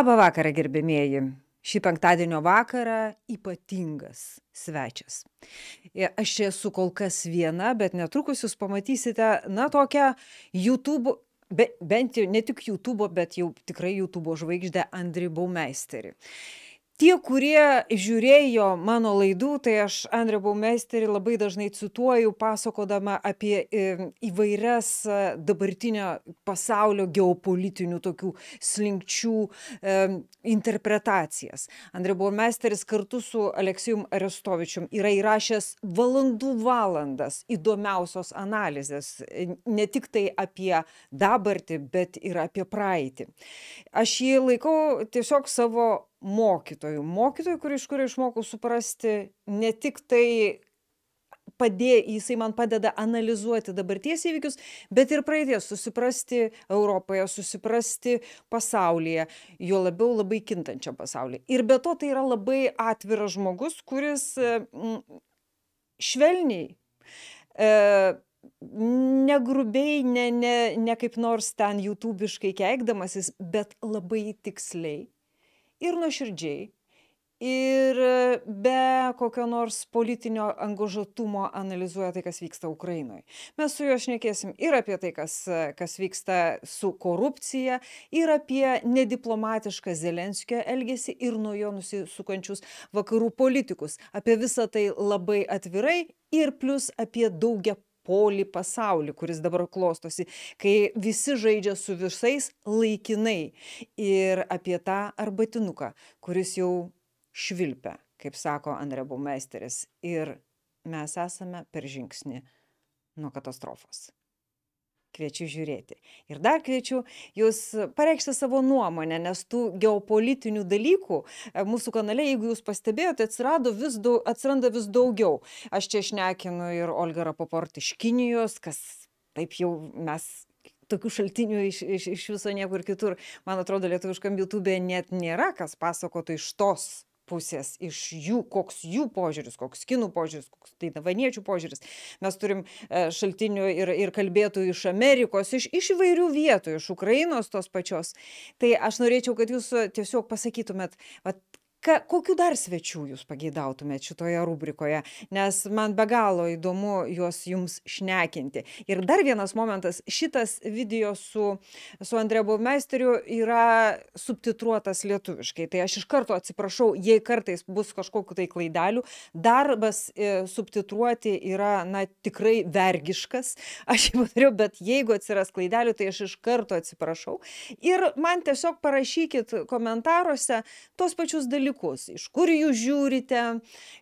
Labą vakarą, gerbėmieji. Šį penktadienio vakarą ypatingas svečias. E, aš čia esu kol kas viena, bet netrukus jūs pamatysite, na, tokią YouTube, be, bent jau ne tik YouTube, bet jau tikrai YouTube žvaigždę Andrių Baumeisterį tie, kurie žiūrėjo mano laidų, tai aš Andrė Baumesterį labai dažnai cituoju, pasakodama apie įvairias dabartinio pasaulio geopolitinių tokių slinkčių e, interpretacijas. Andrė Baumesteris kartu su Aleksijum Arestovičium yra įrašęs valandų valandas įdomiausios analizės, ne tik tai apie dabartį, bet ir apie praeitį. Aš jį laikau tiesiog savo mokytojų. Mokytojų, kur iš kurio išmokau suprasti ne tik tai padė, jisai man padeda analizuoti dabarties įvykius, bet ir praeities, susiprasti Europoje, susiprasti pasaulyje, jo labiau labai kintančią pasaulį. Ir be to tai yra labai atviras žmogus, kuris mm, švelniai, e, negrubiai, ne, ne, ne kaip nors ten YouTubiškai keikdamasis, bet labai tiksliai ir nuoširdžiai, ir e, be kokio nors politinio angažuotumo analizuoja tai, kas vyksta Ukrainoje. Mes su juo šnekėsim ir apie tai, kas, e, kas vyksta su korupcija, ir apie nediplomatišką Zelenskio elgesį ir nuo jo nusisukančius vakarų politikus. Apie visą tai labai atvirai ir plus apie daugia polį pasaulį, kuris dabar klostosi, kai visi žaidžia su visais laikinai. Ir apie tą arbatinuką, kuris jau švilpia, kaip sako Andrė Baumeisteris. Ir mes esame per žingsnį nuo katastrofos kviečiu žiūrėti. Ir dar kviečiu jūs pareikšti savo nuomonę, nes tų geopolitinių dalykų e, mūsų kanale, jeigu jūs pastebėjote, atsirado vis daug, atsiranda vis daugiau. Aš čia išnekinu ir Olga Rapoport iš Kinijos, kas taip jau mes tokių šaltinių iš, iš, iš viso niekur kitur. Man atrodo, lietuviškam YouTube net nėra, kas pasakotų iš tos pusės, iš jų, koks jų požiūris, koks kinų požiūris, koks tai tavaniečių požiūris. Mes turim e, šaltinių ir, ir kalbėtojų iš Amerikos, iš, iš įvairių vietų, iš Ukrainos tos pačios. Tai aš norėčiau, kad jūs e, tiesiog pasakytumėt, va, ką kokių dar svečių jūs pageidautumėt šitoje rubrikoje nes man be galo įdomu juos jums šnekinti ir dar vienas momentas šitas video su su andre burmeisteriu yra subtitruotas lietuviškai tai aš iš karto atsiprašau jei kartais bus kažkokių tai klaidelių darbas e, subtitruoti yra na tikrai vergiškas aš jį padariau bet jeigu atsiras klaidelių tai aš iš karto atsiprašau ir man tiesiog parašykit komentaruose tuos pačius dalykus dalykus iš kur jūs žiūrite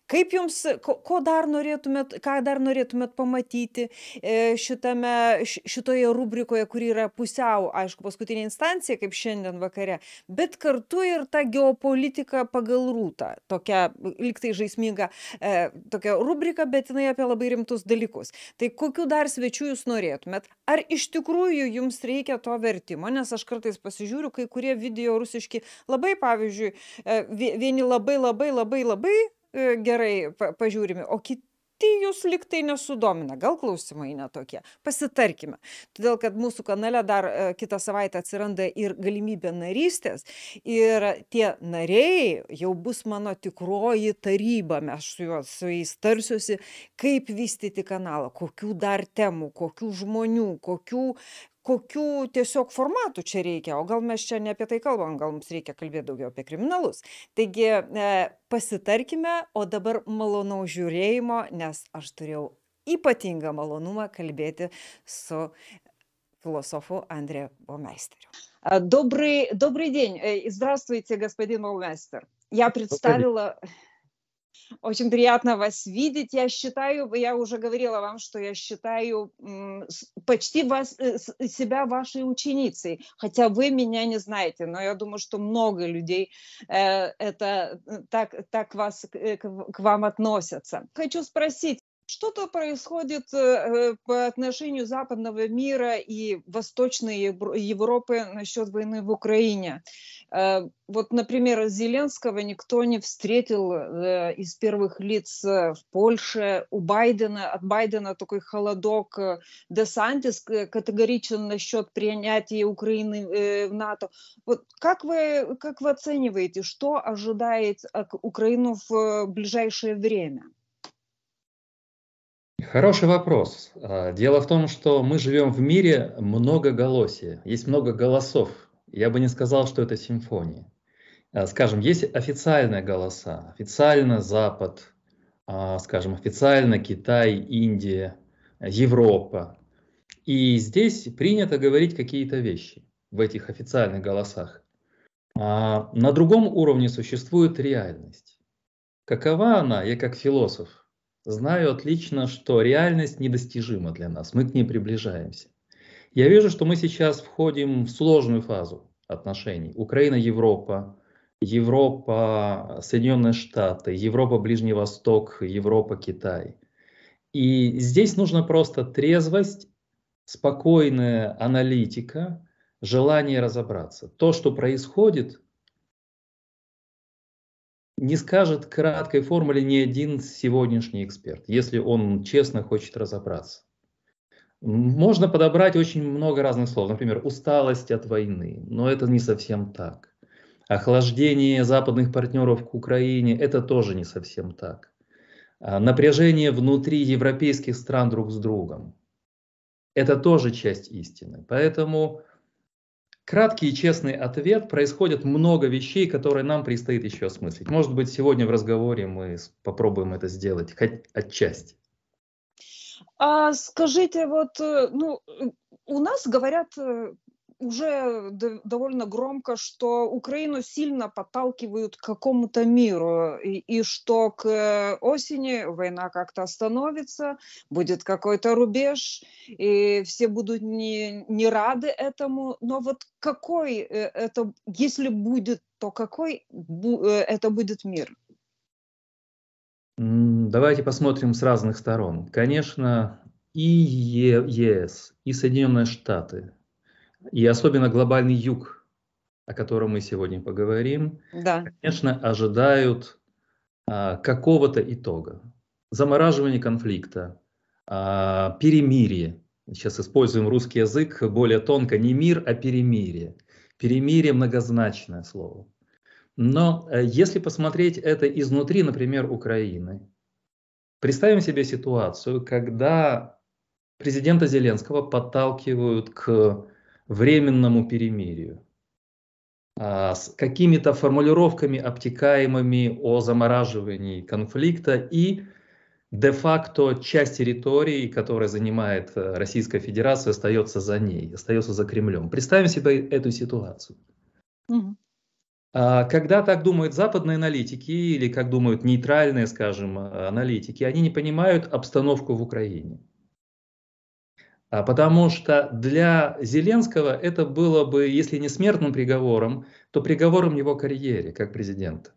kaip jums ko, ko dar norėtumėt ką dar norėtumėt pamatyti e, šitame šitoje rubrikoje kuri yra pusiau aišku paskutinė instancija kaip šiandien vakare bet kartu ir ta geopolitika pagal rūtą tokia lygtai žaisminga e, tokia rubrika bet jinai apie labai rimtus dalykus tai kokių dar svečių jūs norėtumėt ar iš tikrųjų jums reikia to vertimo nes aš kartais pasižiūriu kai kurie video rusiški labai pavyzdžiui e, vieni labai labai labai labai e, gerai pažiūrimi, o kiti kiti jūs liktai nesudomina, gal klausimai netokie. Pasitarkime. Todėl, kad mūsų kanale dar e, kitą savaitę atsiranda ir galimybė narystės. Ir tie nariai jau bus mano tikroji taryba. Mes su, juos, su jais tarsiuosi, kaip vystyti kanalą, kokių dar temų, kokių žmonių, kokių, kokių tiesiog formatų čia reikia, o gal mes čia ne apie tai kalbam, gal mums reikia kalbėti daugiau apie kriminalus. Taigi e, pasitarkime, o dabar malonau žiūrėjimo, nes aš turėjau ypatingą malonumą kalbėti su философу Андре Баумейстеру. Добрый, добрый день. Здравствуйте, господин Баумейстер. Я представила... Добрый. Очень приятно вас видеть. Я считаю, я уже говорила вам, что я считаю почти вас, э, себя вашей ученицей, хотя вы меня не знаете, но я думаю, что много людей э, это э, так, так вас, к вам относятся. Хочу спросить, что-то происходит э, по отношению западного мира и Восточной Европы насчет войны в Украине. Э, вот, например, Зеленского никто не встретил э, из первых лиц в Польше. У Байдена, от Байдена такой холодок. Десантис категоричен насчет принятия Украины в НАТО. Вот как вы, как вы оцениваете, что ожидает Украину в ближайшее время? Хороший вопрос. А, дело в том, что мы живем в мире многоголосия. Есть много голосов. Я бы не сказал, что это симфония. А, скажем, есть официальные голоса. Официально Запад, а, скажем, официально Китай, Индия, Европа. И здесь принято говорить какие-то вещи в этих официальных голосах. на другом уровне существует реальность. Какова она, я как философ знаю отлично, что реальность недостижима для нас, мы к ней приближаемся. Я вижу, что мы сейчас входим в сложную фазу отношений. Украина-Европа, Европа, э, Соединенные Штаты, Европа, Ближний Восток, Европа, Китай. И здесь нужно просто трезвость, спокойная аналитика, желание разобраться. То, что происходит, не скажет краткой формуле ни один сегодняшний эксперт, если он честно хочет разобраться. Можно подобрать очень много разных слов. Например, усталость от войны, но это не совсем так. Охлаждение западных партнеров к Украине – это тоже не совсем так. А Напряжение внутри европейских стран друг с другом – это тоже часть истины. Поэтому Краткий и честный ответ. Происходит много вещей, которые нам предстоит еще осмыслить. Может быть, сегодня в разговоре мы попробуем это сделать, хоть отчасти. А скажите, вот, э, ну, э, у нас говорят э, уже довольно громко, что Украину сильно подталкивают к какому-то миру, и, и что к осени война как-то остановится, будет какой-то рубеж, и все будут не, не рады этому. Но вот какой э, это, если будет, то какой э, это будет мир? Давайте посмотрим с разных сторон. Конечно, и ЕС, и Соединенные Штаты и особенно глобальный юг, о котором мы сегодня поговорим, да. конечно, ожидают а, какого-то итога. Замораживание конфликта, а, перемирие. Сейчас используем русский язык более тонко, не мир, а перемирие. Перемирие – многозначное слово. Но а, если посмотреть это изнутри, например, Украины, представим себе ситуацию, когда президента Зеленского подталкивают к временному перемирию а, с какими-то формулировками обтекаемыми о замораживании конфликта и де-факто часть территории, которая занимает э, Российская Федерация, остается за ней, остается за Кремлем. Представим себе эту ситуацию. Угу. Когда так думают западные аналитики или как думают нейтральные, скажем, а, аналитики, они не понимают обстановку в Украине. А, потому что для Зеленского это было бы, если не смертным приговором, то приговором его карьере как президента.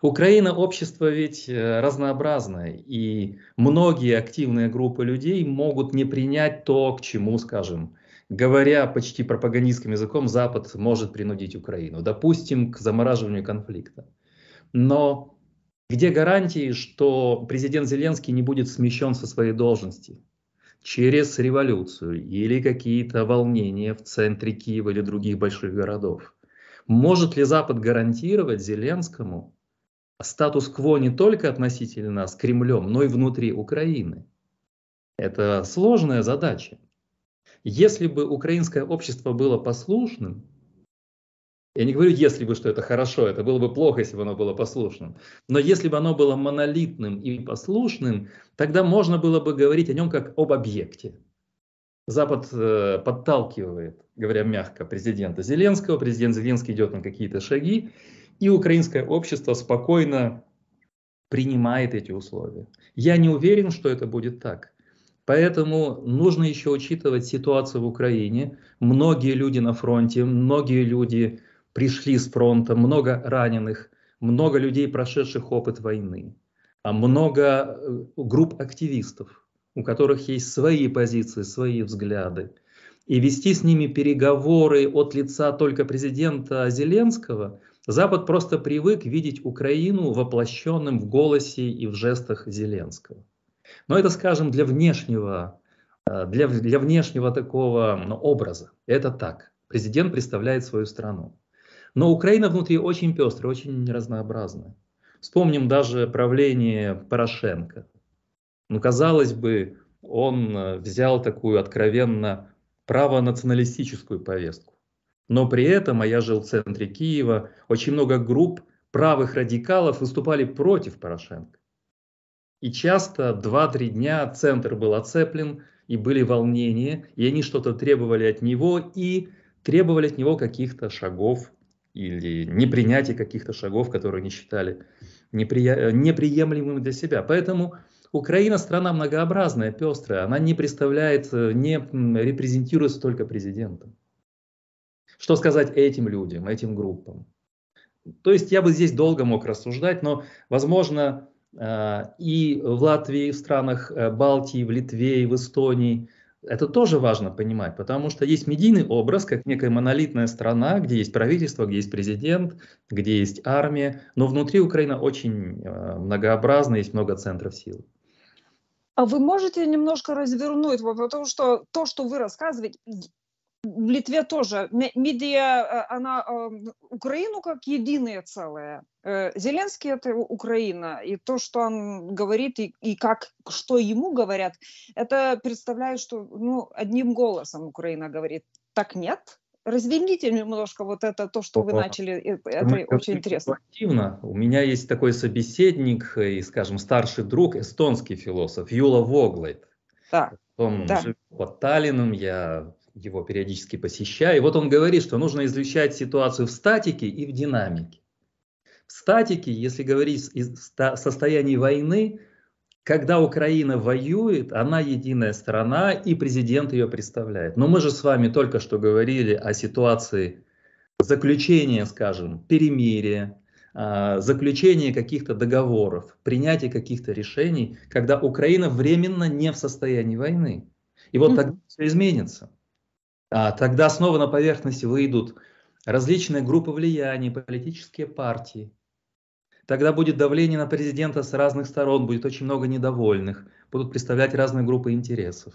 Украина общество ведь э, разнообразное, и многие активные группы людей могут не принять то, к чему, скажем, говоря почти пропагандистским языком, Запад может принудить Украину, допустим, к замораживанию конфликта. Но где гарантии, что президент Зеленский не будет смещен со своей должности? через революцию или какие-то волнения в центре Киева или других больших городов. Может ли Запад гарантировать Зеленскому статус-кво не только относительно нас, Кремлем, но и внутри Украины? Это сложная задача. Если бы украинское общество было послушным, я не говорю, если бы, что это хорошо, это было бы плохо, если бы оно было послушным. Но если бы оно было монолитным и послушным, тогда можно было бы говорить о нем как об объекте. Запад э, подталкивает, говоря мягко, президента Зеленского. Президент Зеленский идет на какие-то шаги, и украинское общество спокойно принимает эти условия. Я не уверен, что это будет так. Поэтому нужно еще учитывать ситуацию в Украине. Многие люди на фронте, многие люди пришли с фронта, много раненых, много людей, прошедших опыт войны, а много э, групп активистов, у которых есть свои позиции, свои взгляды. И вести с ними переговоры от лица только президента Зеленского, Запад просто привык видеть Украину воплощенным в голосе и в жестах Зеленского. Но это, скажем, для внешнего, э, для, для внешнего такого ну, образа. Это так. Президент представляет свою страну. Но Украина внутри очень пестрая, очень разнообразная. Вспомним даже правление Порошенко. Ну, казалось бы, он э, взял такую откровенно правонационалистическую повестку. Но при этом, а я жил в центре Киева, очень много групп правых радикалов выступали против Порошенко. И часто 2-3 дня центр был оцеплен, и были волнения, и они что-то требовали от него, и требовали от него каких-то шагов или непринятие каких-то шагов, которые они считали непри... Э, неприемлемыми для себя. Поэтому Украина страна многообразная, пестрая, она не представляет, э, не репрезентируется только президентом. Что сказать этим людям, этим группам? То есть я бы здесь долго мог рассуждать, но, возможно, э, и в Латвии, и в странах Балтии, в Литве, и в Эстонии это тоже важно понимать, потому что есть медийный образ, как некая монолитная страна, где есть правительство, где есть президент, где есть армия, но внутри Украина очень э, многообразна, есть много центров сил. А вы можете немножко развернуть, потому что то, что вы рассказываете, в Литве тоже медиа, э, она э, Украину как единое целое Э, Зеленский это Украина, и то, что он говорит, и, и как, что ему говорят, это представляет, что ну, одним голосом Украина говорит. Так нет? Разверните немножко вот это, то, что вы начали, э, это Мы очень интересно. Активно. У меня есть такой собеседник и, скажем, старший друг, эстонский философ Юла Воглайт. Так. Он да. живет под Таллином, я его периодически посещаю. И вот он говорит, что нужно изучать ситуацию в статике и в динамике. В статике, если говорить о состоянии войны, когда Украина воюет, она единая страна, и президент ее представляет. Но мы же с вами только что говорили о ситуации заключения, скажем, перемирия, а, заключения каких-то договоров, принятия каких-то решений, когда Украина временно не в состоянии войны. И вот тогда все изменится. А тогда снова на поверхность выйдут различные группы влияния, политические партии, Тогда будет давление на президента с разных сторон, будет очень много недовольных, будут представлять разные группы интересов.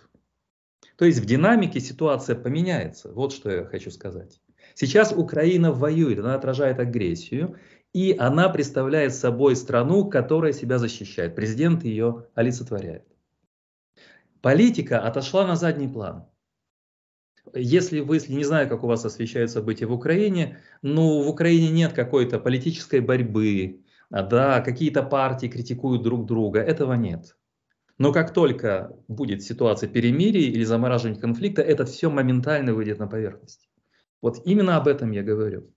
То есть в динамике ситуация поменяется. Вот что я хочу сказать. Сейчас Украина воюет, она отражает агрессию, и она представляет собой страну, которая себя защищает. Президент ее олицетворяет. Политика отошла на задний план. Если вы, не знаю, как у вас освещают события в Украине, ну, в Украине нет какой-то политической борьбы, а, да, какие-то партии критикуют друг друга, этого нет. Но как только будет ситуация перемирия или замораживания конфликта, это все моментально выйдет на поверхность. Вот именно об этом я говорю.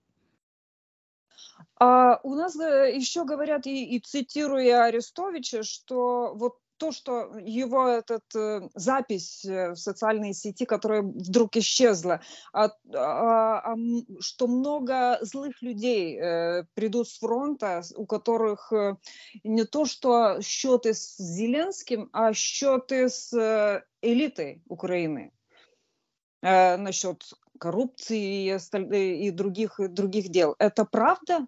А у нас э, еще говорят, и, и цитируя Арестовича, что вот то, что его этот э, запись э, в социальной сети, которая вдруг исчезла, а, а, а, что много злых людей э, придут с фронта, у которых э, не то, что счеты с Зеленским, а счеты с э, элитой Украины э, насчет коррупции и, и других других дел. Это правда?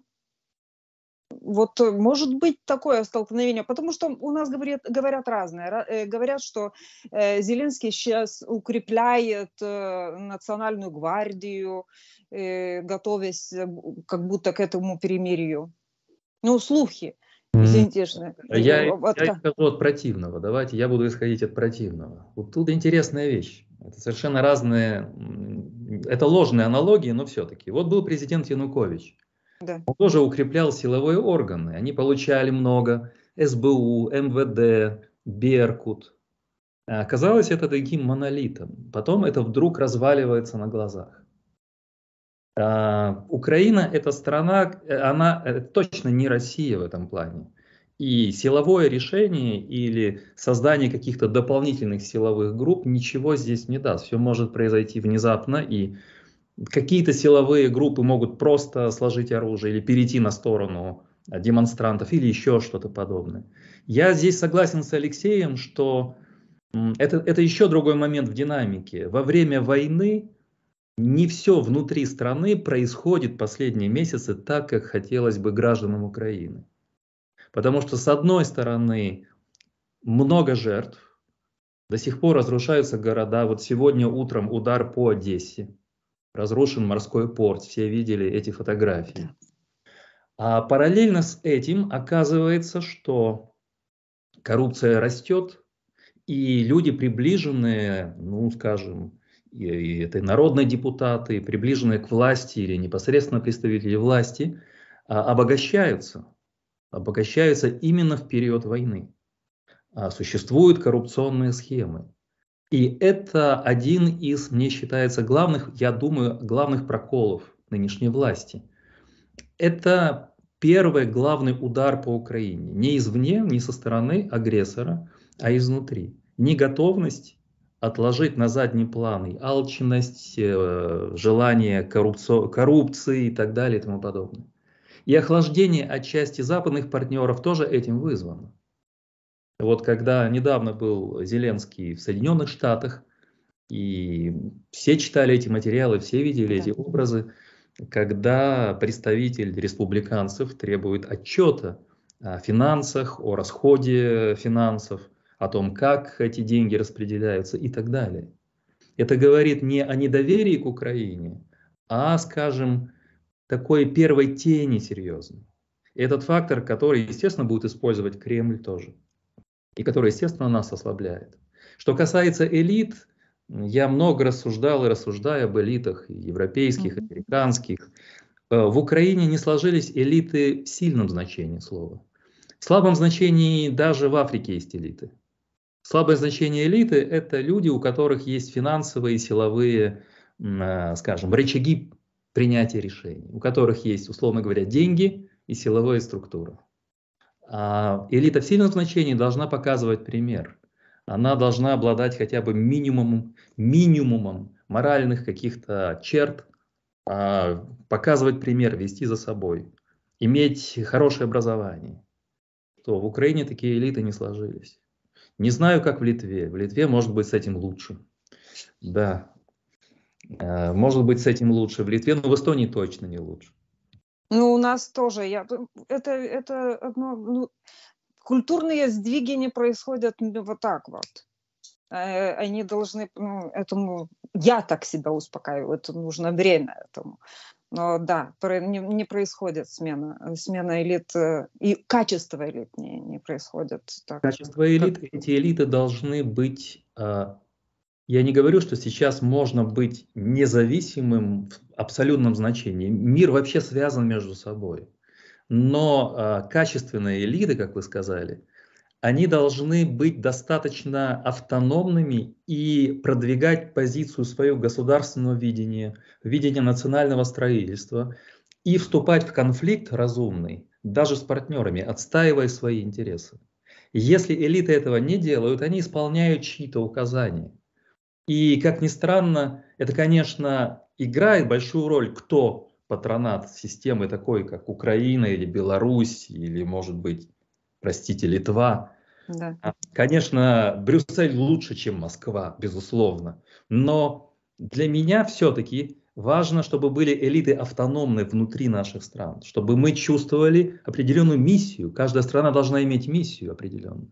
Вот э, может быть такое столкновение, потому что у нас говорят, говорят разное. Э, говорят, что э, Зеленский сейчас укрепляет национальную гвардию, готовясь как будто к этому перемирию. Ну, слухи. Извините, а я, от... я исхожу от противного. Давайте я буду исходить от противного. Вот тут интересная вещь. Это совершенно разные, это ложные аналогии, но все-таки. Вот был президент Янукович да. он тоже укреплял силовые органы. Они получали много. СБУ, МВД, Беркут. А оказалось это таким монолитом. Потом это вдруг разваливается на глазах. А, Украина – это страна, она э, точно не Россия в этом плане. И силовое решение или создание каких-то дополнительных силовых групп ничего здесь не даст. Все может произойти внезапно и Какие-то силовые группы могут просто сложить оружие или перейти на сторону а, демонстрантов или еще что-то подобное. Я здесь согласен с Алексеем, что это, это еще другой момент в динамике. Во время войны не все внутри страны происходит последние месяцы так, как хотелось бы гражданам Украины. Потому что, с одной стороны, много жертв, до сих пор разрушаются города. Вот сегодня утром удар по Одессе разрушен морской порт, все видели эти фотографии. А параллельно с этим оказывается, что коррупция растет, и люди, приближенные, ну, скажем, и, и этой народной депутаты, приближенные к власти или непосредственно представители власти, а, обогащаются. Обогащаются именно в период войны. А существуют коррупционные схемы. И это один из, мне считается, главных, я думаю, главных проколов нынешней власти. Это первый главный удар по Украине. Не извне, не со стороны агрессора, а изнутри. Неготовность отложить на задний план и алчность, э, желание коррупци- коррупции и так далее и тому подобное. И охлаждение отчасти западных партнеров тоже этим вызвано. Вот когда недавно был Зеленский в Соединенных Штатах, и все читали эти материалы, все видели да. эти образы, когда представитель республиканцев требует отчета о финансах, о расходе финансов, о том, как эти деньги распределяются и так далее. Это говорит не о недоверии к Украине, а, скажем, такой первой тени серьезной. И этот фактор, который, естественно, будет использовать Кремль тоже и которая, естественно, нас ослабляет. Что касается элит, я много рассуждал и рассуждаю об элитах европейских, американских. Э, в Украине не сложились элиты в сильном значении слова. В слабом значении даже в Африке есть элиты. Слабое значение элиты – это люди, у которых есть финансовые, силовые, э, скажем, рычаги принятия решений, у которых есть, условно говоря, деньги и силовая структура. А, элита в сильном значении должна показывать пример. Она должна обладать хотя бы минимумом, минимумом моральных каких-то черт, а, показывать пример, вести за собой, иметь хорошее образование. То в Украине такие элиты не сложились. Не знаю, как в Литве. В Литве, может быть, с этим лучше. Да, э, может быть, с этим лучше. В Литве, но в Эстонии точно не лучше. Ну, у нас тоже. Я, это, это одно, ну, культурные сдвиги не происходят вот так вот. Э, они должны, ну, этому, я так себя успокаиваю, это нужно время этому. Но да, не, не происходит смена, смена элит э, и качество элит не, не происходит. Так. Качество элит, эти элиты должны быть а, я не говорю, что сейчас можно быть независимым в абсолютном значении. Мир вообще связан между собой. Но э, качественные элиты, как вы сказали, они должны быть достаточно автономными и продвигать позицию свою государственного видения, видения национального строительства и вступать в конфликт разумный, даже с партнерами, отстаивая свои интересы. Если элиты этого не делают, они исполняют чьи-то указания. И, как ни странно, это, конечно, играет большую роль, кто патронат системы такой, как Украина или Беларусь, или, может быть, простите, Литва. Да. А, конечно, Брюссель лучше, чем Москва, безусловно. Но для меня все-таки важно, чтобы были элиты автономны внутри наших стран, чтобы мы чувствовали определенную миссию. Каждая страна должна иметь миссию определенную.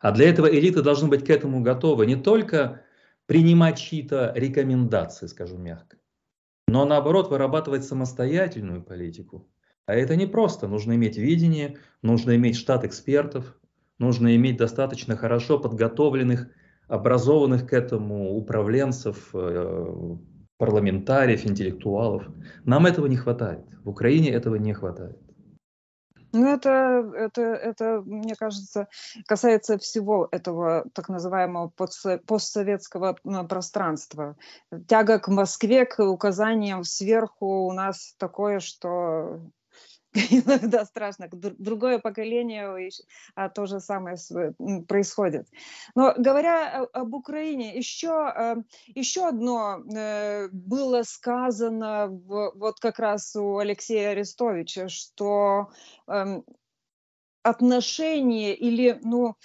А для этого элиты должны быть к этому готовы. Не только принимать чьи-то рекомендации, скажу мягко, но наоборот вырабатывать самостоятельную политику. А это не просто, Нужно иметь видение, нужно иметь штат экспертов, нужно иметь достаточно хорошо подготовленных, образованных к этому управленцев, э, парламентариев, интеллектуалов. Нам этого не хватает. В Украине этого не хватает. Ну, это, это, это, мне кажется, касается всего этого так называемого постсоветского э, пространства. Тяга к Москве, к указаниям сверху у нас такое, что иногда страшно. Другое поколение а, то же самое э, происходит. Но говоря об Украине, еще, э, еще одно э, было сказано вот как раз у Алексея Арестовича, что эм, отношение или ну,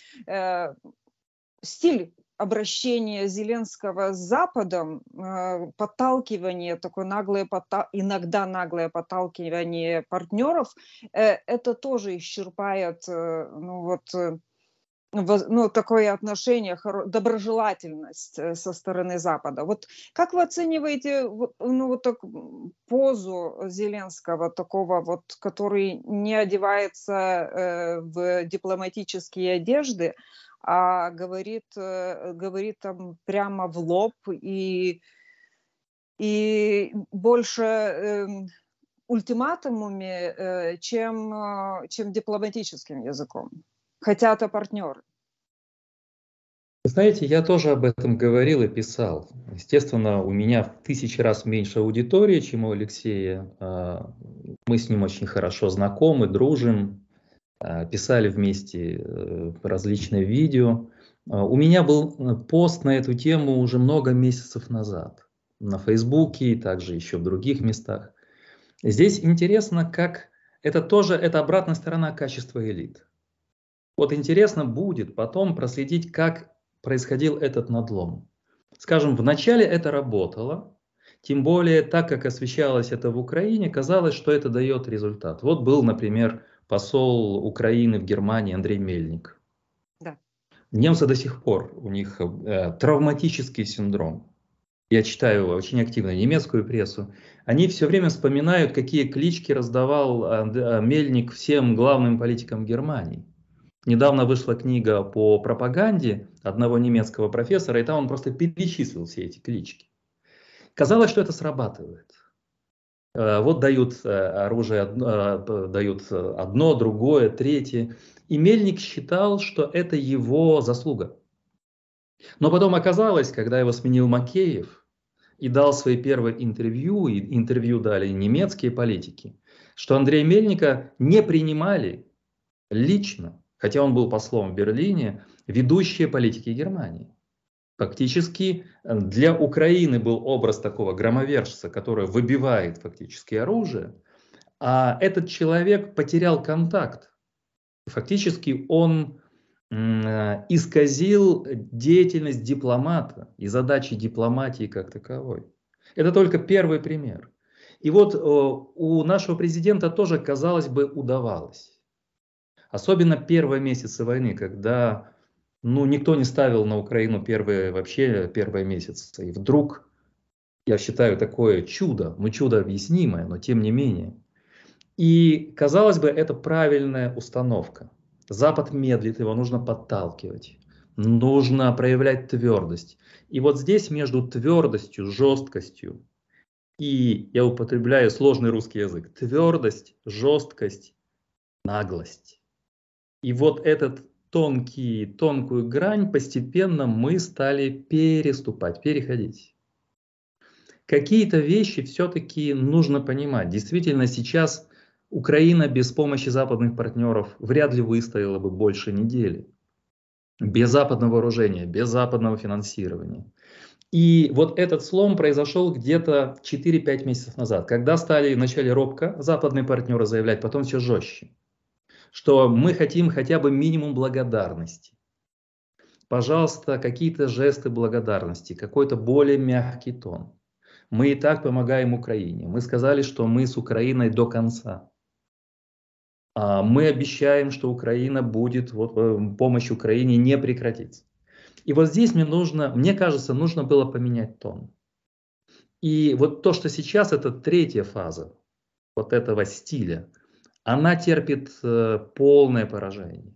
стиль обращение Зеленского с Западом, э, подталкивание, такое наглое, иногда наглое подталкивание партнеров, э, это тоже исчерпает э, ну, вот, ну, такое отношение, доброжелательность со стороны Запада. Вот как вы оцениваете ну, вот так, позу Зеленского, такого вот, который не одевается э, в дипломатические одежды, а говорит, э, говорит там прямо в лоб и, и больше эм, ультиматумами, э, чем, э, чем дипломатическим языком. Хотя это партнеры. Знаете, я тоже об этом говорил и писал. Естественно, у меня в тысячи раз меньше аудитории, чем у Алексея. А, мы с ним очень хорошо знакомы, дружим, Э, писали вместе э, различные видео. Э, у меня был пост на эту тему уже много месяцев назад на Фейсбуке и также еще в других местах. Здесь интересно, как это тоже это обратная сторона качества элит. Вот интересно будет потом проследить, как происходил этот надлом. Скажем, вначале это работало, тем более так как освещалось это в Украине, казалось, что это дает результат. Вот был, например, посол Украины в Германии Андрей Мельник. Да. Немцы до сих пор, у них э, травматический синдром. Я читаю очень активно немецкую прессу. Они все время вспоминают, какие клички раздавал э, Мельник всем главным политикам Германии. Недавно вышла книга по пропаганде одного немецкого профессора, и там он просто перечислил все эти клички. Казалось, что это срабатывает. Э, вот дают э, оружие, э, дают одно, другое, третье. И Мельник считал, что это его заслуга. Но потом оказалось, когда его сменил Макеев и дал свои первые интервью, и интервью дали немецкие политики, что Андрея Мельника не принимали лично, хотя он был послом в Берлине, ведущие политики Германии. Фактически э, для Украины был образ такого громовержца, который выбивает фактически оружие, а этот человек потерял контакт. Фактически он э, исказил деятельность дипломата и задачи дипломатии как таковой. Это только первый пример. И вот э, у нашего президента тоже, казалось бы, удавалось. Особенно первые месяцы войны, когда ну, никто не ставил на Украину первые, вообще первые месяцы. И вдруг, я считаю, такое чудо, ну, чудо объяснимое, но тем не менее. И, казалось бы, это правильная установка. Запад медлит, его нужно подталкивать, нужно проявлять твердость. И вот здесь между твердостью, жесткостью и, я употребляю сложный русский язык, твердость, жесткость, наглость. И вот этот тонкий, тонкую грань постепенно мы стали переступать, переходить. Какие-то вещи все-таки нужно понимать. Действительно, сейчас Украина без помощи западных партнеров вряд ли выстояла бы больше недели. Без западного вооружения, без западного финансирования. И вот этот слом произошел где-то 4-5 месяцев назад, когда стали вначале робко западные партнеры заявлять, потом все жестче что мы хотим хотя бы минимум благодарности. Пожалуйста, какие-то жесты благодарности, какой-то более мягкий тон. Мы и так помогаем Украине. Мы сказали, что мы с Украиной до конца. А мы обещаем, что Украина будет, вот, э, помощь Украине не прекратится. И вот здесь мне нужно, мне кажется, нужно было поменять тон. И вот то, что сейчас, это третья фаза вот этого стиля – она терпит э, полное поражение.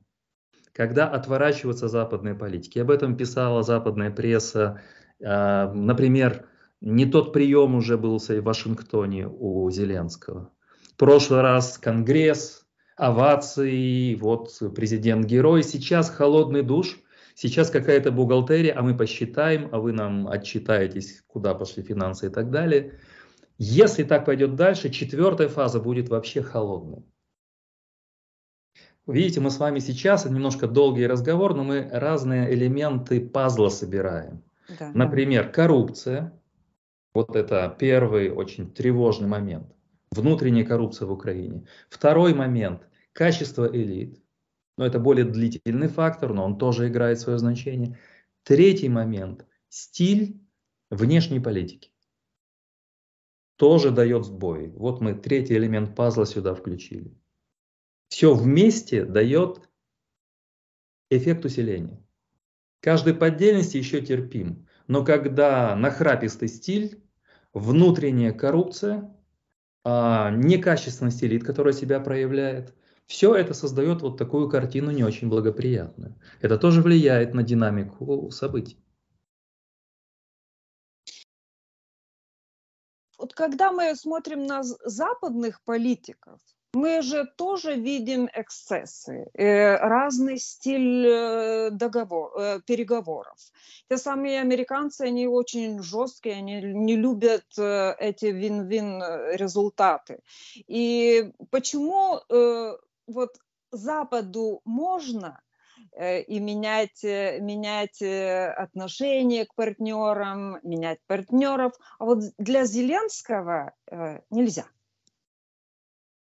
Когда отворачиваются западные политики, об этом писала западная пресса, э, например, не тот прием уже был в Вашингтоне у Зеленского. В прошлый раз Конгресс, овации, вот президент-герой. Сейчас холодный душ, сейчас какая-то бухгалтерия, а мы посчитаем, а вы нам отчитаетесь, куда пошли финансы и так далее. Если так пойдет дальше, четвертая фаза будет вообще холодной. Видите, мы с вами сейчас, немножко долгий разговор, но мы разные элементы пазла собираем. Да. Например, коррупция. Вот это первый очень тревожный момент. Внутренняя коррупция в Украине. Второй момент – качество элит. Но это более длительный фактор, но он тоже играет свое значение. Третий момент – стиль внешней политики. Тоже дает сбой. Вот мы третий элемент пазла сюда включили все вместе дает эффект усиления. Каждый по отдельности еще терпим, но когда нахрапистый стиль, внутренняя коррупция, а, некачественность элит, которая себя проявляет, все это создает вот такую картину не очень благоприятную. Это тоже влияет на динамику событий. Вот когда мы смотрим на западных политиков, мы же тоже видим эксцессы, э, разный стиль э, договор, э, переговоров. Те самые американцы, они очень жесткие, они не любят эти вин-вин результаты. И почему вот Западу можно и менять, менять отношение к партнерам, менять партнеров, а вот для Зеленского нельзя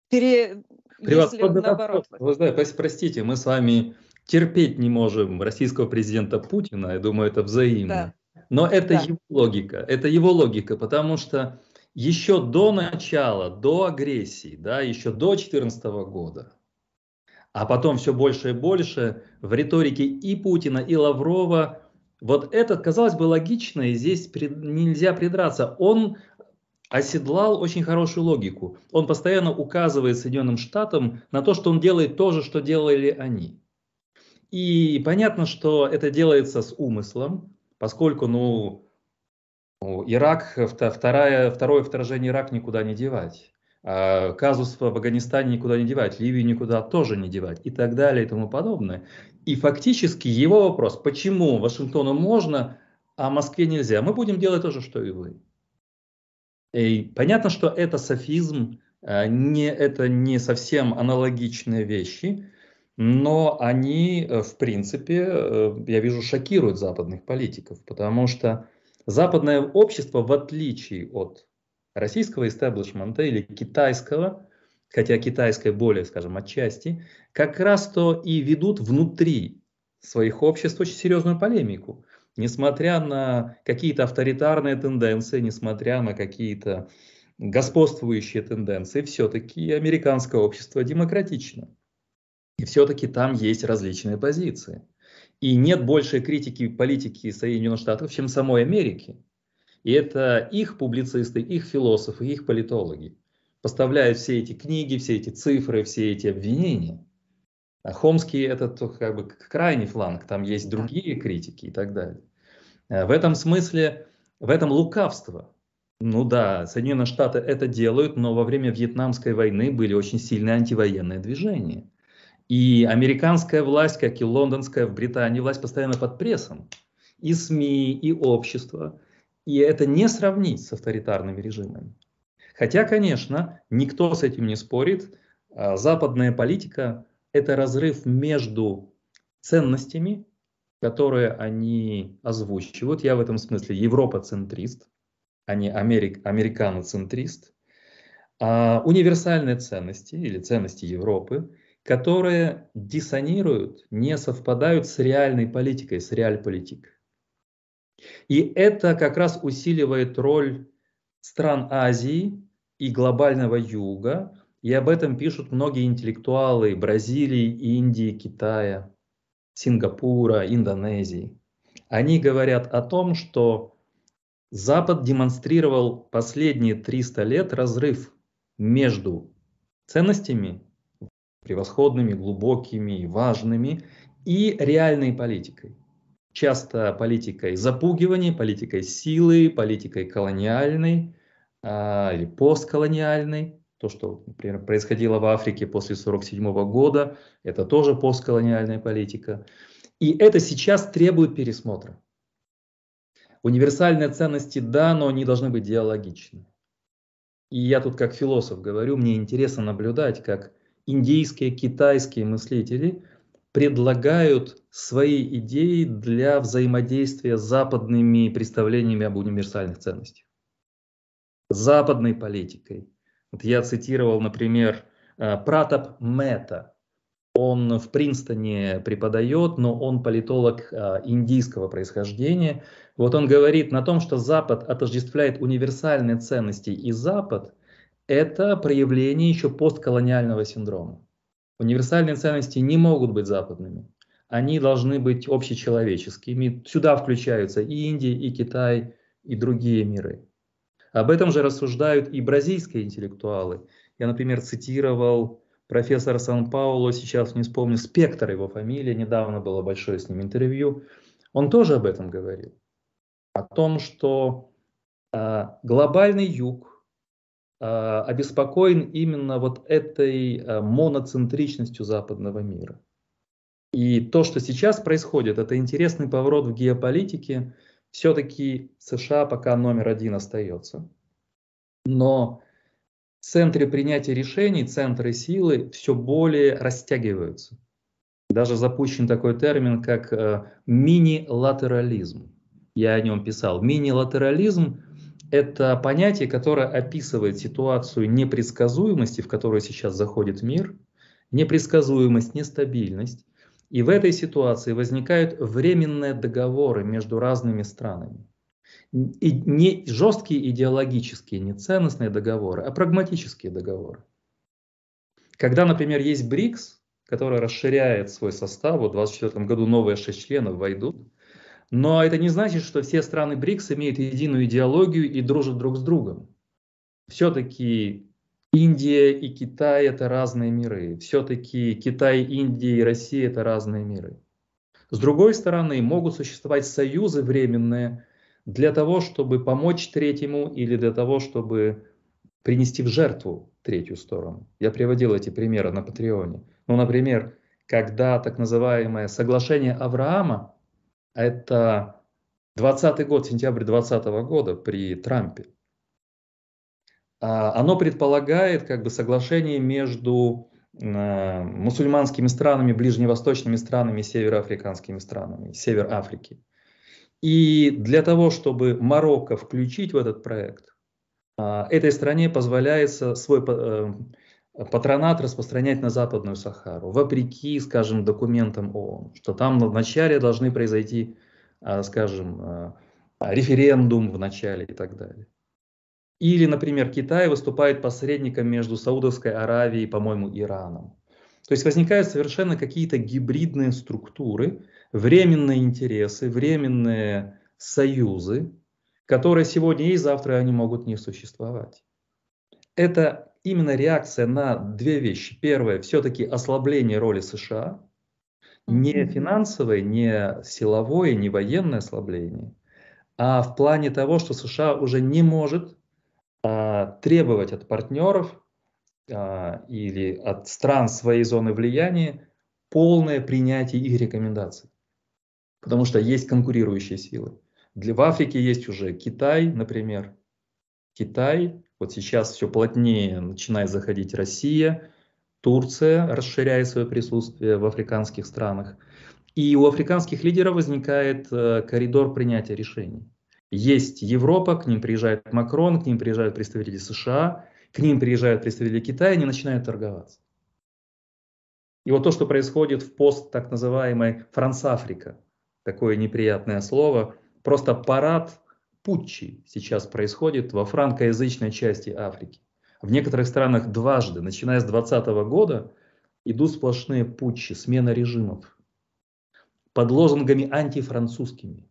пере... Превосходный наоборот. Вопрос. Вы знаете, простите, мы с вами терпеть не можем российского президента Путина, я думаю, это взаимно. Да. Но это да. его логика, это его логика, потому что еще до начала, до агрессии, да, еще до 2014 года, а потом все больше и больше в риторике и Путина, и Лаврова, вот этот, казалось бы, логично, и здесь пред, нельзя придраться, он оседлал очень хорошую логику. Он постоянно указывает Соединенным Штатам на то, что он делает то же, что делали они. И понятно, что это делается с умыслом, поскольку ну, ну Ирак, вторая, второе вторжение Ирак никуда не девать. А казус в Афганистане никуда не девать, Ливию никуда тоже не девать и так далее и тому подобное. И фактически его вопрос, почему Вашингтону можно, а Москве нельзя, мы будем делать то же, что и вы. И понятно, что это софизм, э, не, это не совсем аналогичные вещи, но они, э, в принципе, э, я вижу, шокируют западных политиков, потому что западное общество, в отличие от российского истеблишмента или китайского, хотя китайское более, скажем, отчасти, как раз то и ведут внутри своих обществ очень серьезную полемику несмотря на какие-то авторитарные тенденции, несмотря на какие-то господствующие тенденции, все-таки американское общество демократично. И все-таки там есть различные позиции. И нет большей критики политики Соединенных Штатов, чем самой Америки. И это их публицисты, их философы, их политологи поставляют все эти книги, все эти цифры, все эти обвинения. А Хомский это только как бы крайний фланг, там есть другие критики и так далее. Э, в этом смысле, в этом лукавство. Ну да, Соединенные Штаты это делают, но во время Вьетнамской войны были очень сильные антивоенные движения. И американская власть, как и лондонская в Британии, власть постоянно под прессом. И СМИ, и общество. И это не сравнить с авторитарными режимами. Хотя, конечно, никто с этим не спорит. А западная политика это разрыв между ценностями, которые они озвучивают. Я в этом смысле европа-центрист, а не америк, американо-центрист. А универсальные ценности или ценности Европы, которые диссонируют, не совпадают с реальной политикой, с реальполитикой. И это как раз усиливает роль стран Азии и глобального юга и об этом пишут многие интеллектуалы Бразилии, Индии, Китая, Сингапура, Индонезии. Они говорят о том, что Запад демонстрировал последние 300 лет разрыв между ценностями, превосходными, глубокими важными, и реальной политикой. Часто политикой запугивания, политикой силы, политикой колониальной э, или постколониальной. То, что, например, происходило в Африке после 1947 года, это тоже постколониальная политика. И это сейчас требует пересмотра. Универсальные ценности да, но они должны быть диалогичны. И я тут как философ говорю, мне интересно наблюдать, как индийские, китайские мыслители предлагают свои идеи для взаимодействия с западными представлениями об универсальных ценностях, западной политикой, вот я цитировал, например, э, Пратап Мета. Он в Принстоне преподает, но он политолог э, индийского происхождения. Вот он говорит на том, что Запад отождествляет универсальные ценности, и Запад – это проявление еще постколониального синдрома. Универсальные ценности не могут быть западными. Они должны быть общечеловеческими. Сюда включаются и Индия, и Китай, и другие миры. Об этом же рассуждают и бразильские интеллектуалы. Я, например, цитировал профессора Сан-Пауло, сейчас не вспомню, Спектр его фамилия, недавно было большое с ним интервью. Он тоже об этом говорил. О том, что э, глобальный юг э, обеспокоен именно вот этой э, моноцентричностью западного мира. И то, что сейчас происходит, это интересный поворот в геополитике, все-таки США пока номер один остается. Но центры принятия решений, центры силы все более растягиваются. Даже запущен такой термин, как э, мини-латерализм. Я о нем писал. Мини-латерализм – это понятие, которое описывает ситуацию непредсказуемости, в которую сейчас заходит мир, непредсказуемость, нестабильность, и в этой ситуации возникают временные договоры между разными странами. И не жесткие идеологические, не ценностные договоры, а прагматические договоры. Когда, например, есть БРИКС, который расширяет свой состав, вот в 2024 году новые шесть членов войдут, но это не значит, что все страны БРИКС имеют единую идеологию и дружат друг с другом. Все-таки Индия и Китай – это разные миры. Все-таки Китай, Индия и Россия – это разные миры. С другой стороны, могут существовать союзы временные для того, чтобы помочь третьему или для того, чтобы принести в жертву третью сторону. Я приводил эти примеры на Патреоне. Ну, например, когда так называемое соглашение Авраама, а это 20 год, сентябрь 20 года при Трампе, а, оно предполагает как бы соглашение между а, мусульманскими странами, ближневосточными странами североафриканскими странами, Север Африки. И для того, чтобы Марокко включить в этот проект, а, этой стране позволяется свой э, патронат распространять на Западную Сахару, вопреки, скажем, документам ООН, что там в начале должны произойти, скажем, э, референдум в начале и так далее. Или, например, Китай выступает посредником между Саудовской Аравией и, по-моему, Ираном. То есть возникают совершенно какие-то гибридные структуры, временные интересы, временные союзы, которые сегодня и завтра они могут не существовать. Это именно реакция на две вещи. Первое, все-таки ослабление роли США, не финансовое, не силовое, не военное ослабление, а в плане того, что США уже не может а, требовать от партнеров а, или от стран своей зоны влияния полное принятие их рекомендаций. Потому что есть конкурирующие силы. Для, в Африке есть уже Китай, например. Китай, вот сейчас все плотнее начинает заходить Россия, Турция расширяет свое присутствие в африканских странах. И у африканских лидеров возникает э, коридор принятия решений. Есть Европа, к ним приезжает Макрон, к ним приезжают представители США, к ним приезжают представители Китая, они начинают торговаться. И вот то, что происходит в пост так называемой Африка, такое неприятное слово, просто парад путчи сейчас происходит во франкоязычной части Африки. В некоторых странах дважды, начиная с 2020 года, идут сплошные путчи, смена режимов под лозунгами антифранцузскими.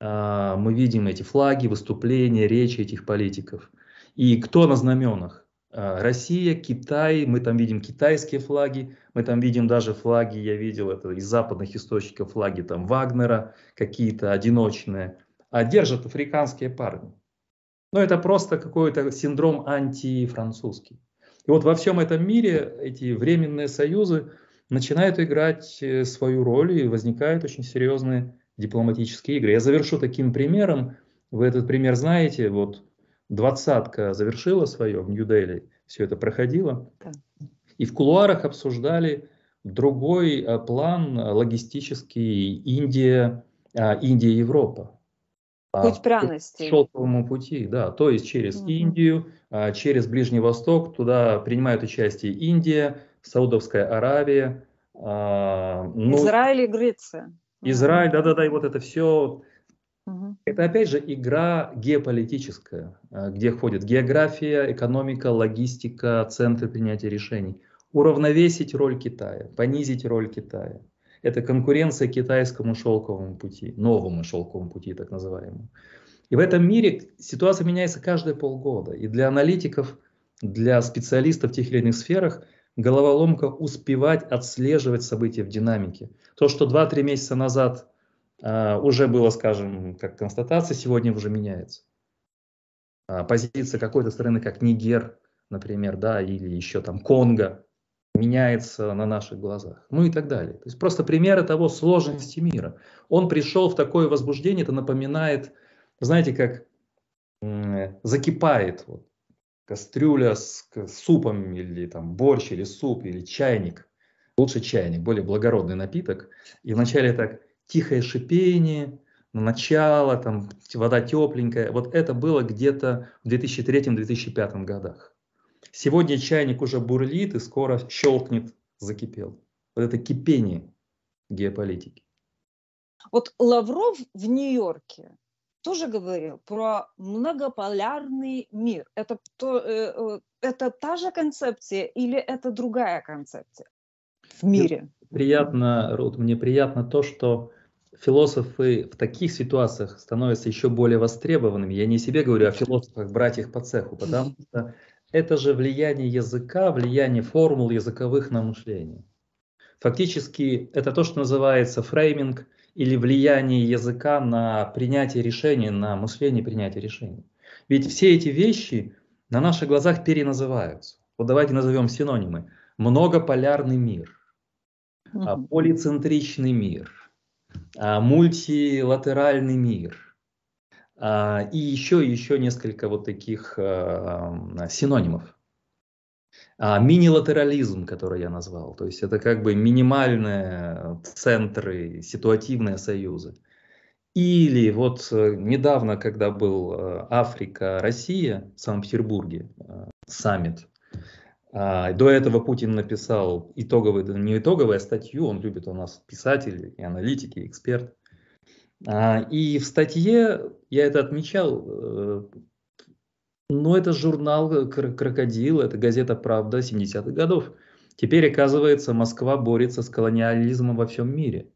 А, мы видим эти флаги, выступления, речи этих политиков. И кто на знаменах? А, Россия, Китай, мы там видим китайские флаги, мы там видим даже флаги, я видел это из западных источников, флаги там Вагнера, какие-то одиночные, а держат африканские парни. Но ну, это просто какой-то синдром антифранцузский. И вот во всем этом мире эти временные союзы начинают играть э, свою роль и возникают очень серьезные дипломатические игры. Я завершу таким примером. Вы этот пример знаете. Вот двадцатка завершила свое в Нью-Дели. Все это проходило. И в кулуарах обсуждали другой э, план э, логистический Индия, а, Индия-Европа. А Путь пряности. Шелковому пути, да. То есть через mm Индию, а, через Ближний Восток, туда принимают участие Индия, Саудовская Аравия. Ну, Израиль и Греция. Израиль, да-да-да, и вот это все. Это опять же игра геополитическая, э, где входит география, экономика, логистика, центры принятия решений. Уравновесить роль Китая, понизить роль Китая. Это конкуренция китайскому шелковому пути, новому шелковому пути так называемому. И в этом мире ситуация меняется каждые полгода. И для аналитиков, для специалистов в тех или иных сферах – головоломка успевать отслеживать события в динамике. То, что 2-3 месяца назад э, уже было, скажем, как констатация, сегодня уже меняется. А позиция какой-то страны, как Нигер, например, да, или еще там Конго, меняется на наших глазах, ну и так далее. То есть просто примеры того сложности мира. Он пришел в такое возбуждение, это напоминает, знаете, как закипает вот, кастрюля с супом или там борщ или суп или чайник. Лучше чайник, более благородный напиток. И вначале так тихое шипение, начало, там вода тепленькая. Вот это было где-то в 2003-2005 годах. Сегодня чайник уже бурлит и скоро щелкнет, закипел. Вот это кипение геополитики. Вот Лавров в Нью-Йорке тоже говорил про многополярный мир. Это, то, э, это та же концепция или это другая концепция в мире? Приятно, Рут, мне приятно то, что философы в таких ситуациях становятся еще более востребованными. Я не себе говорю о философах, брать их по цеху, потому что это же влияние языка, влияние формул языковых на мышление. Фактически это то, что называется фрейминг – или влияние языка на принятие решений, на мышление принятия решений. Ведь все эти вещи на наших глазах переназываются. Вот давайте назовем синонимы. Многополярный мир, а, полицентричный мир, а, мультилатеральный мир а, – и еще, еще несколько вот таких синонимов. А, мини-латерализм, который я назвал, то есть это как бы минимальные э, центры, ситуативные союзы. Или вот э, недавно, когда был э, Африка-Россия в Санкт-Петербурге, саммит, а, до этого Путин написал итоговую, не итоговую, а статью, он любит у нас писатели и аналитики, и эксперт. А, и в статье, я это отмечал, но это журнал э, «Крокодил», это газета «Правда» 70-х годов. Теперь, оказывается, Москва борется с колониализмом во всем мире.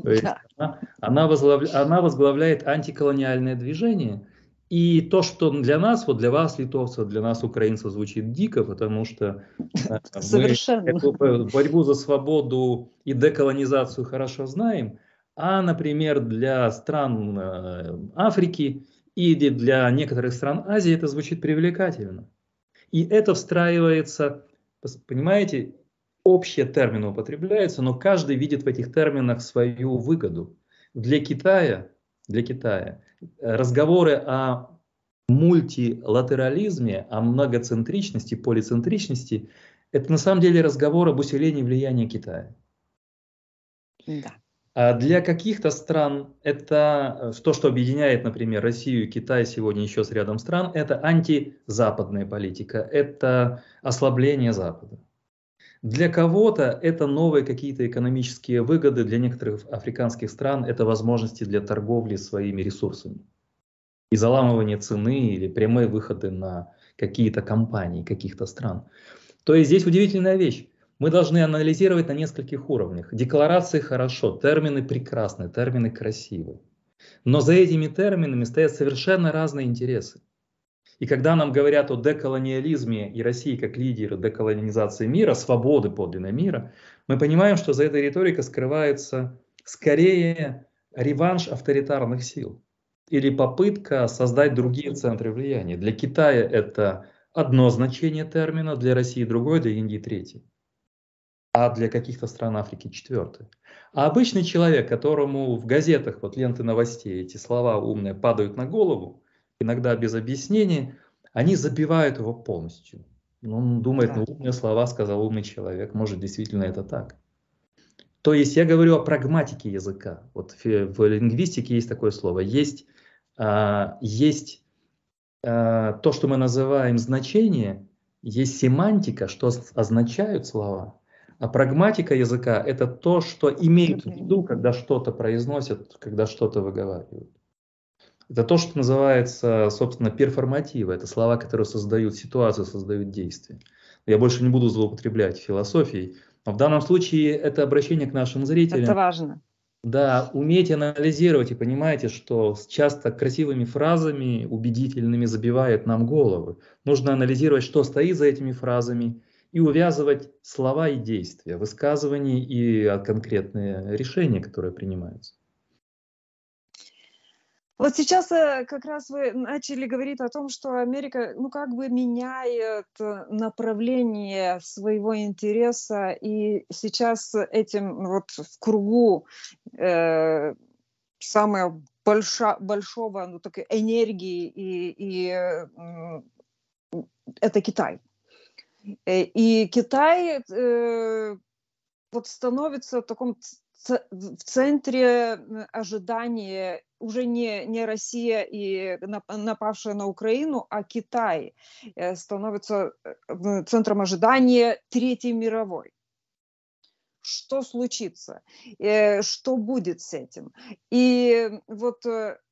То есть да. она, она, возглавля, она возглавляет антиколониальное движение. И то, что для нас, вот для вас, литовцев, для нас, украинцев, звучит дико, потому что э, Совершенно. мы э, борьбу за свободу и деколонизацию хорошо знаем, а, например, для стран Африки или для некоторых стран Азии это звучит привлекательно. И это встраивается, понимаете, общие термины употребляются, но каждый видит в этих терминах свою выгоду. Для Китая, для Китая э, разговоры о мультилатерализме, о многоцентричности, полицентричности, это на самом деле разговор об усилении влияния Китая. Да. А для каких-то стран это э, то, что объединяет, например, Россию и Китай сегодня еще с рядом стран, это антизападная политика, это ослабление Запада. Для кого-то это новые какие-то экономические выгоды, для некоторых африканских стран это возможности для торговли своими ресурсами и заламывание цены или прямые выходы на какие-то компании каких-то стран. То есть здесь удивительная вещь мы должны анализировать на нескольких уровнях. Декларации хорошо, термины прекрасны, термины красивы. Но за этими терминами стоят совершенно разные интересы. И когда нам говорят о деколониализме и России как лидера деколонизации мира, свободы подлинного мира, мы понимаем, что за этой риторикой скрывается скорее реванш авторитарных сил или попытка создать другие центры влияния. Для Китая это одно значение термина, для России другое, для Индии третье а для каких-то стран Африки четвертый. А обычный человек, которому в газетах, вот ленты новостей, эти слова умные падают на голову, иногда без объяснений, они забивают его полностью. Он думает, ну умные слова сказал умный человек, может действительно это так. То есть я говорю о прагматике языка. Вот в, в лингвистике есть такое слово. Есть, а, есть а, то, что мы называем значение, есть семантика, что означают слова. А прагматика языка – это то, что имеют в виду, когда что-то произносят, когда что-то выговаривают. Это то, что называется, собственно, перформатива. Это слова, которые создают ситуацию, создают действие. Я больше не буду злоупотреблять философией, но в данном случае это обращение к нашим зрителям. Это важно. Да, уметь анализировать и понимаете, что часто красивыми фразами, убедительными забивает нам головы. Нужно анализировать, что стоит за этими фразами, и увязывать слова и действия, высказывания и а, конкретные решения, которые принимаются. Вот сейчас э, как раз вы начали говорить о том, что Америка, ну, как бы меняет э, направление своего интереса, и сейчас этим вот в кругу э, самое больша, большого ну, так, энергии и, и э, это Китай. Э, и Китай э, вот становится в таком в центре ожидания уже не, не Россия и напавшая на Украину, а Китай э, становится центром ожидания Третьей мировой. Что случится? Что будет с этим? И вот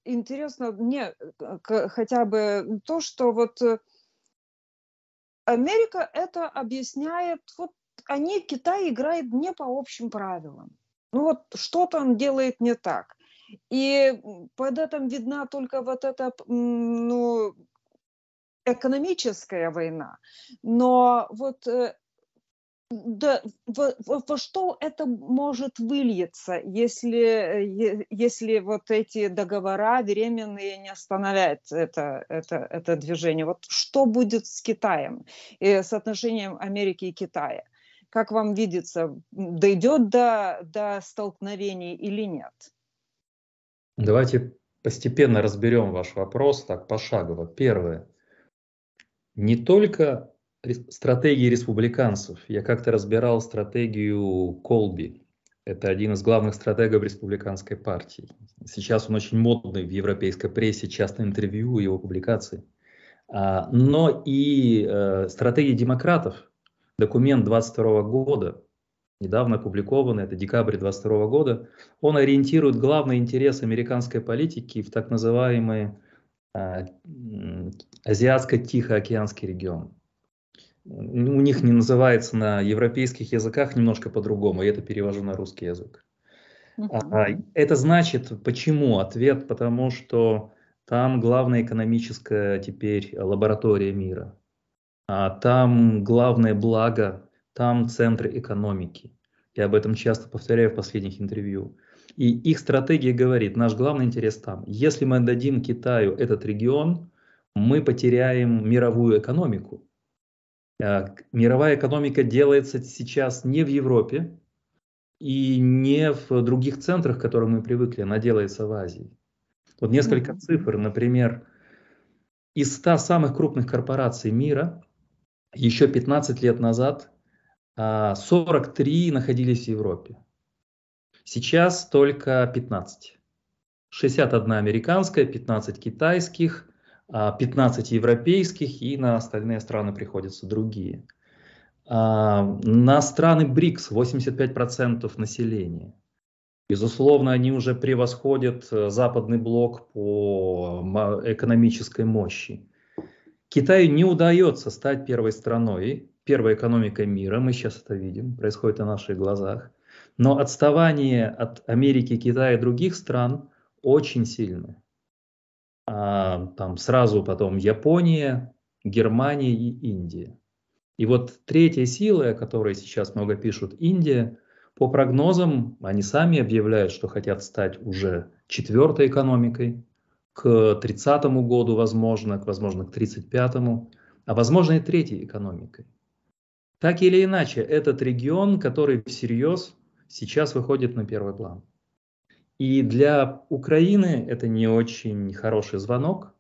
интересно мне хотя бы то, что вот Америка это объясняет, вот они, Китай играет не по общим правилам. Ну вот что-то он делает не так. И под этим видна только вот эта ну, экономическая война. Но вот э, да, во, во, что это может выльется, если, э, если вот эти договора временные не остановят это, это, это движение? Вот что будет с Китаем и э, с отношением Америки и Китая? Как вам видится, дойдет до, до столкновений или нет? Давайте постепенно разберем ваш вопрос так пошагово. Первое. Не только стратегии республиканцев. Я как-то разбирал стратегию Колби. Это один из главных стратегов республиканской партии. Сейчас он очень модный в европейской прессе, часто интервью его публикации. А, но и э, стратегии демократов. Документ 22 года, недавно опубликованный, это декабрь 22 года, он ориентирует главный интерес американской политики в так называемый э, Азиатско-Тихоокеанский регион у них не называется на европейских языках немножко по-другому, я это перевожу на русский язык. Uh-huh. Это значит, почему? Ответ, потому что там главная экономическая теперь лаборатория мира, а там главное благо, там центры экономики. Я об этом часто повторяю в последних интервью. И их стратегия говорит, наш главный интерес там. Если мы отдадим Китаю этот регион, мы потеряем мировую экономику. Э, мировая экономика делается сейчас не в Европе и не в других центрах, к которым мы привыкли, она делается в Азии. Вот несколько цифр, например, из 100 самых крупных корпораций мира еще 15 лет назад 43 а, находились в Европе. Сейчас только 15. 61 американская, 15 китайских, 15 а, европейских, и на остальные страны приходятся другие. А, на страны БРИКС 85% населения. Безусловно, они уже превосходят э, западный блок по экономической мощи. Китаю не удается стать первой страной, первой экономикой мира, мы сейчас это видим, происходит на наших глазах. Но отставание от Америки, Китая и других стран очень сильное. А, там сразу потом Япония, Германия и Индия. И вот третья сила, о которой сейчас много пишут, Индия, по прогнозам, они сами объявляют, что хотят стать уже четвертой экономикой к 30 году, возможно, к, возможно, к 35-му, а возможно и третьей экономикой. Так или иначе, этот регион, который всерьез сейчас выходит на первый план. И для Украины это не очень хороший звонок.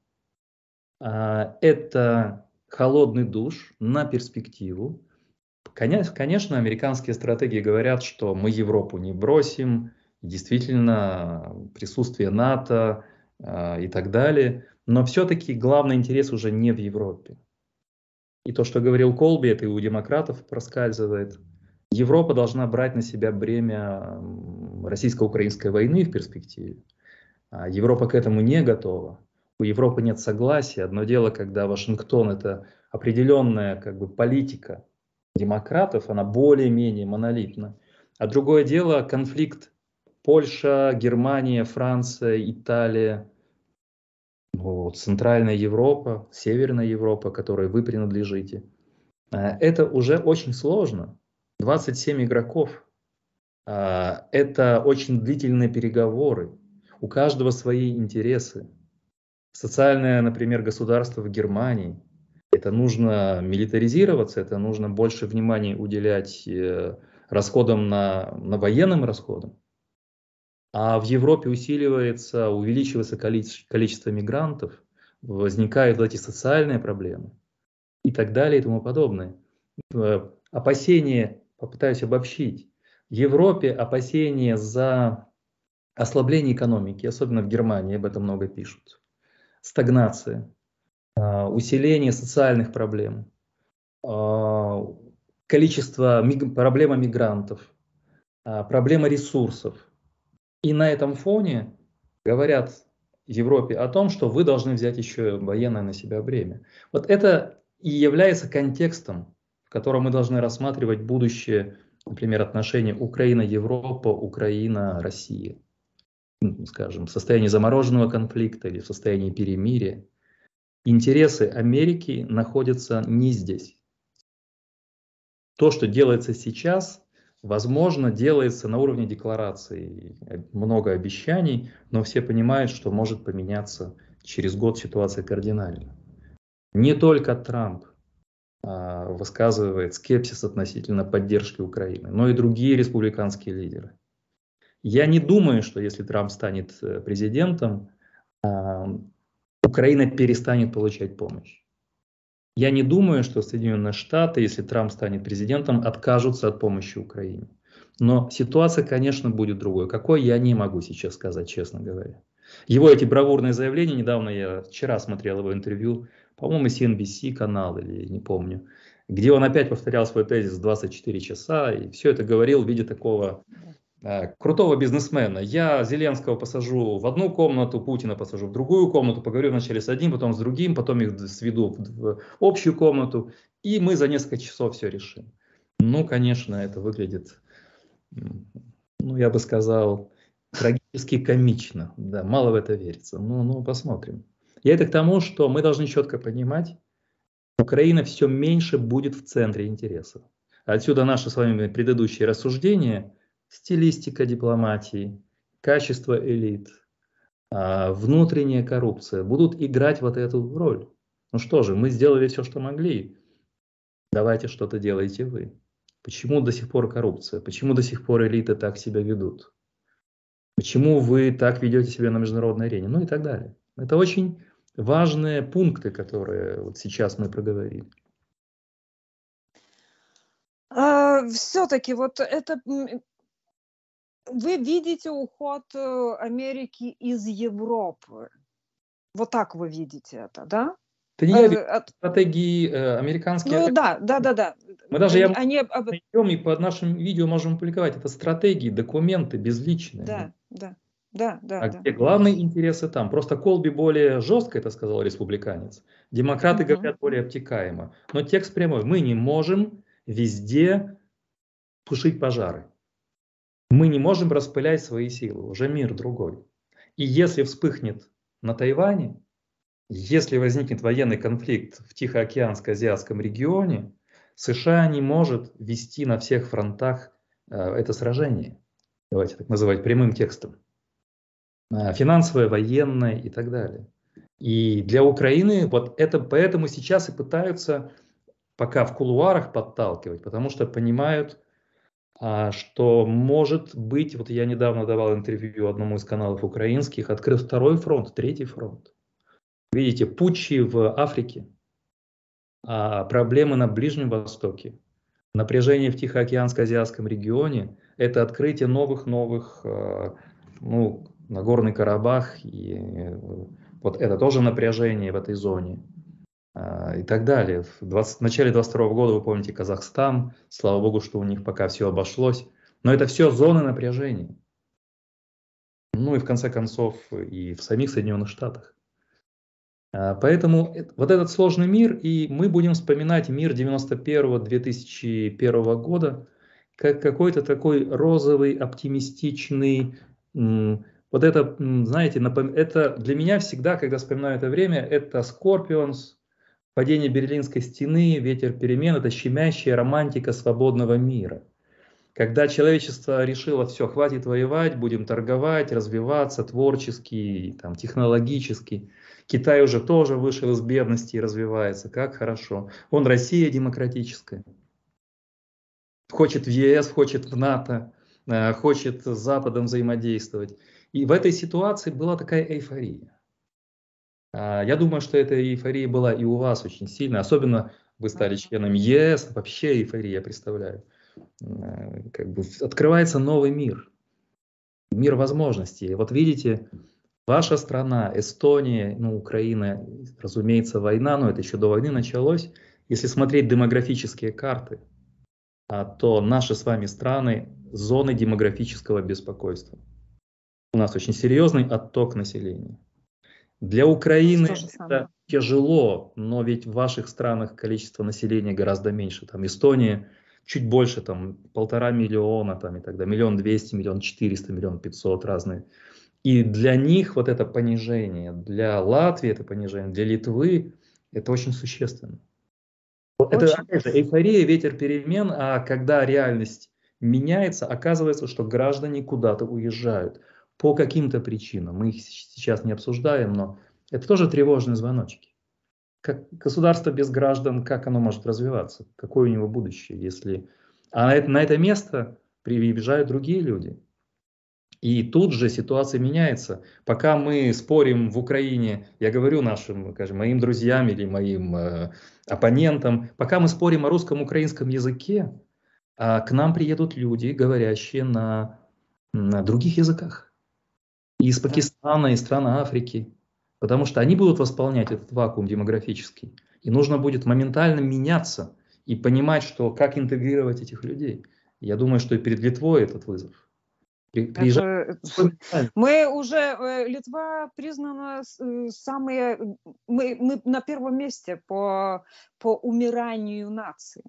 А, это холодный душ на перспективу. Конечно, американские стратегии говорят, что мы Европу не бросим, действительно присутствие НАТО а, и так далее. Но все-таки главный интерес уже не в Европе. И то, что говорил Колби, это и у демократов проскальзывает. Европа должна брать на себя бремя российско-украинской войны в перспективе. А Европа к этому не готова. У Европы нет согласия. Одно дело, когда Вашингтон – это определенная как бы, политика демократов, она более-менее монолитна. А другое дело – конфликт Польша, Германия, Франция, Италия, ну вот, Центральная Европа, Северная Европа, которой вы принадлежите. Э, это уже очень сложно. 27 игроков – а, это очень длительные переговоры. У каждого свои интересы. Социальное, например, государство в Германии. Это нужно милитаризироваться, это нужно больше внимания уделять э, расходам на, на военным расходам. А в Европе усиливается, увеличивается количество, количество мигрантов, возникают вот эти социальные проблемы и так далее и тому подобное. Э, опасения, попытаюсь обобщить, Европе опасения за ослабление экономики, особенно в Германии, об этом много пишут, стагнация, а, усиление социальных проблем, а, количество, проблема мигрантов, а, проблема ресурсов. И на этом фоне говорят Европе о том, что вы должны взять еще военное на себя время. Вот это и является контекстом, в котором мы должны рассматривать будущее например, отношения Украина-Европа, Украина-Россия, ну, скажем, в состоянии замороженного конфликта или в состоянии перемирия, интересы Америки находятся не здесь. То, что делается сейчас, возможно, делается на уровне декларации, много обещаний, но все понимают, что может поменяться через год ситуация кардинально. Не только Трамп а, высказывает скепсис относительно поддержки Украины, но и другие республиканские лидеры. Я не думаю, что если Трамп станет э, президентом, а, Украина перестанет получать помощь. Я не думаю, что Соединенные Штаты, если Трамп станет президентом, откажутся от помощи Украине. Но ситуация, конечно, будет другой. Какой, я не могу сейчас сказать, честно говоря. Его эти бравурные заявления, недавно я вчера смотрел его интервью по-моему, CNBC канал, или не помню, где он опять повторял свой тезис 24 часа, и все это говорил в виде такого э, крутого бизнесмена. Я Зеленского посажу в одну комнату, Путина посажу в другую комнату, поговорю вначале с одним, потом с другим, потом их сведу в, в общую комнату, и мы за несколько часов все решим. Ну, конечно, это выглядит, ну, я бы сказал, трагически комично. Да, мало в это верится. Ну, ну посмотрим. И это к тому, что мы должны четко понимать, Украина все меньше будет в центре интересов. Отсюда наши с вами предыдущие рассуждения, стилистика дипломатии, качество элит, а, внутренняя коррупция будут играть вот эту роль. Ну что же, мы сделали все, что могли. Давайте что-то делайте вы. Почему до сих пор коррупция? Почему до сих пор элиты так себя ведут? Почему вы так ведете себя на международной арене? Ну и так далее. Это очень важные пункты, которые вот сейчас мы проговорили? А, все-таки вот это вы видите уход э, Америки из Европы. Вот так вы видите это, да? Это не а, стратегии э, американские. Ну да, да, да, да. Мы даже они, я, они... и под нашим видео можем публиковать. Это стратегии, документы безличные. Да, ну. да. Да, да, а да. где главные интересы там. Просто Колби более жестко это сказал республиканец. Демократы угу. говорят более обтекаемо. Но текст прямой. Мы не можем везде тушить пожары. Мы не можем распылять свои силы. Уже мир другой. И если вспыхнет на Тайване, если возникнет военный конфликт в Тихоокеанско-Азиатском регионе, США не может вести на всех фронтах э, это сражение. Давайте так называть прямым текстом. А, финансовая, военная и так далее. И для Украины вот это поэтому сейчас и пытаются пока в кулуарах подталкивать, потому что понимают, а, что может быть, вот я недавно давал интервью одному из каналов украинских, открыт второй фронт, третий фронт. Видите, путчи в Африке, а, проблемы на Ближнем Востоке, напряжение в Тихоокеанско-азиатском регионе – это открытие новых-новых ну, Нагорный Карабах, и э, вот это тоже напряжение в этой зоне а, и так далее. В, 20, в начале 22 года, вы помните, Казахстан, слава богу, что у них пока все обошлось, но это все зоны напряжения. Ну и в конце концов и в самих Соединенных Штатах. А, поэтому э, вот этот сложный мир, и мы будем вспоминать мир 91-2001 года как какой-то такой розовый, оптимистичный, вот это, знаете, напом... это для меня всегда, когда вспоминаю это время, это Скорпионс, падение Берлинской стены, ветер перемен, это щемящая романтика свободного мира. Когда человечество решило, все, хватит воевать, будем торговать, развиваться творчески, там, технологически. Китай уже тоже вышел из бедности и развивается, как хорошо. Он Россия демократическая. Хочет в ЕС, хочет в НАТО, э, хочет с Западом взаимодействовать. И в этой ситуации была такая эйфория. А, я думаю, что эта эйфория была и у вас очень сильно, особенно вы стали членом ЕС, вообще эйфория, я представляю. Э, как бы открывается новый мир, мир возможностей. Вот видите, ваша страна, Эстония, ну, Украина, разумеется, война, но это еще до войны началось. Если смотреть демографические карты, а, то наши с вами страны – зоны демографического беспокойства у нас очень серьезный отток населения. Для Украины это самое. тяжело, но ведь в ваших странах количество населения гораздо меньше. Там Эстония чуть больше, там полтора миллиона, там и тогда миллион двести, миллион четыреста, миллион пятьсот разные. И для них вот это понижение, для Латвии это понижение, для Литвы это очень существенно. Очень. Это опять же, эйфория, ветер перемен, а когда реальность меняется, оказывается, что граждане куда-то уезжают по каким-то причинам. Мы их сейчас не обсуждаем, но это тоже тревожные звоночки. Как государство без граждан, как оно может развиваться? Какое у него будущее, если... А на это, на это место приезжают другие люди. И тут же ситуация меняется. Пока мы спорим в Украине, я говорю нашим, скажем, моим друзьям или моим э, оппонентам, пока мы спорим о русском-украинском языке, э, к нам приедут люди, говорящие на, на других языках из Пакистана, из стран Африки, потому что они будут восполнять этот вакуум демографический. И нужно будет моментально меняться и понимать, что как интегрировать этих людей. Я думаю, что и перед Литвой этот вызов. Приезжать. Мы уже, э, Литва признана э, самые, мы, мы на первом месте по, по умиранию нации.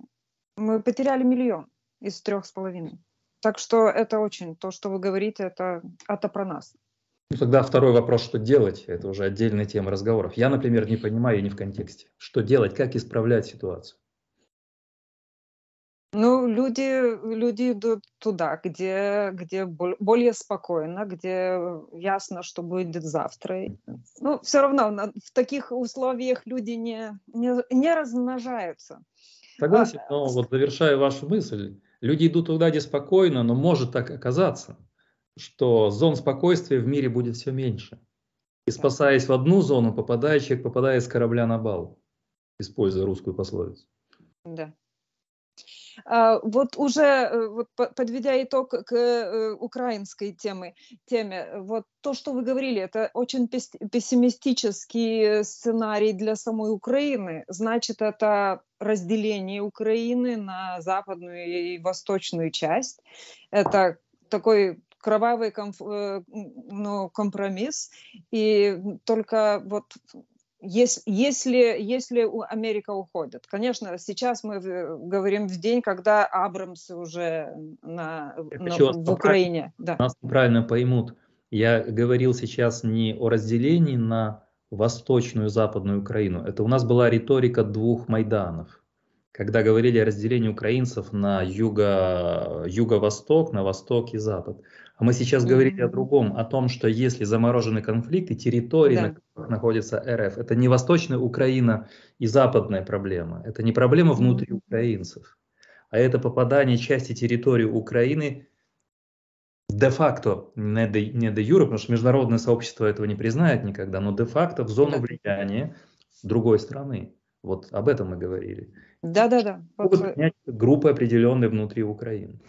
Мы потеряли миллион из трех с половиной. Так что это очень, то, что вы говорите, это, это про нас. Ну, тогда второй вопрос, что делать, это уже отдельная тема разговоров. Я, например, не понимаю и не в контексте. Что делать, как исправлять ситуацию? Ну, люди, люди идут туда, где, где более спокойно, где э, ясно, что будет завтра. Ну, все равно в таких условиях люди не, не, не размножаются. Согласен, а, но вот завершая вашу мысль, люди идут туда, где спокойно, но может так оказаться – что зон спокойствия в мире будет все меньше. И спасаясь в одну зону, попадает человек, попадает с корабля на бал, используя русскую пословицу. Да. А, вот уже э, вот подведя итог к э, украинской теме, теме, вот то, что вы говорили, это очень пессимистический сценарий для самой Украины. Значит, это разделение Украины на западную и восточную часть. Это такой кровавый комп, э, ну, компромисс. И только вот если, если, если Америка уходит. Конечно, сейчас мы э, говорим в день, когда Абрамс уже на, на, в Украине. Да. Нас неправильно поймут. Я говорил сейчас не о разделении на восточную и западную Украину. Это у нас была риторика двух Майданов когда говорили о разделении украинцев на юго, юго-восток, на восток и запад. А мы сейчас mm-hmm. говорили о другом, о том, что если заморожены конфликты, территории, да. на которых находится РФ, это не восточная Украина и западная проблема, это не проблема внутри украинцев, а это попадание части территории Украины де-факто, не до не до юра, потому что международное сообщество этого не признает никогда, но де-факто в зону влияния другой страны. Вот об этом мы говорили. Да, да, да. Могут принять группы определенные внутри Украины.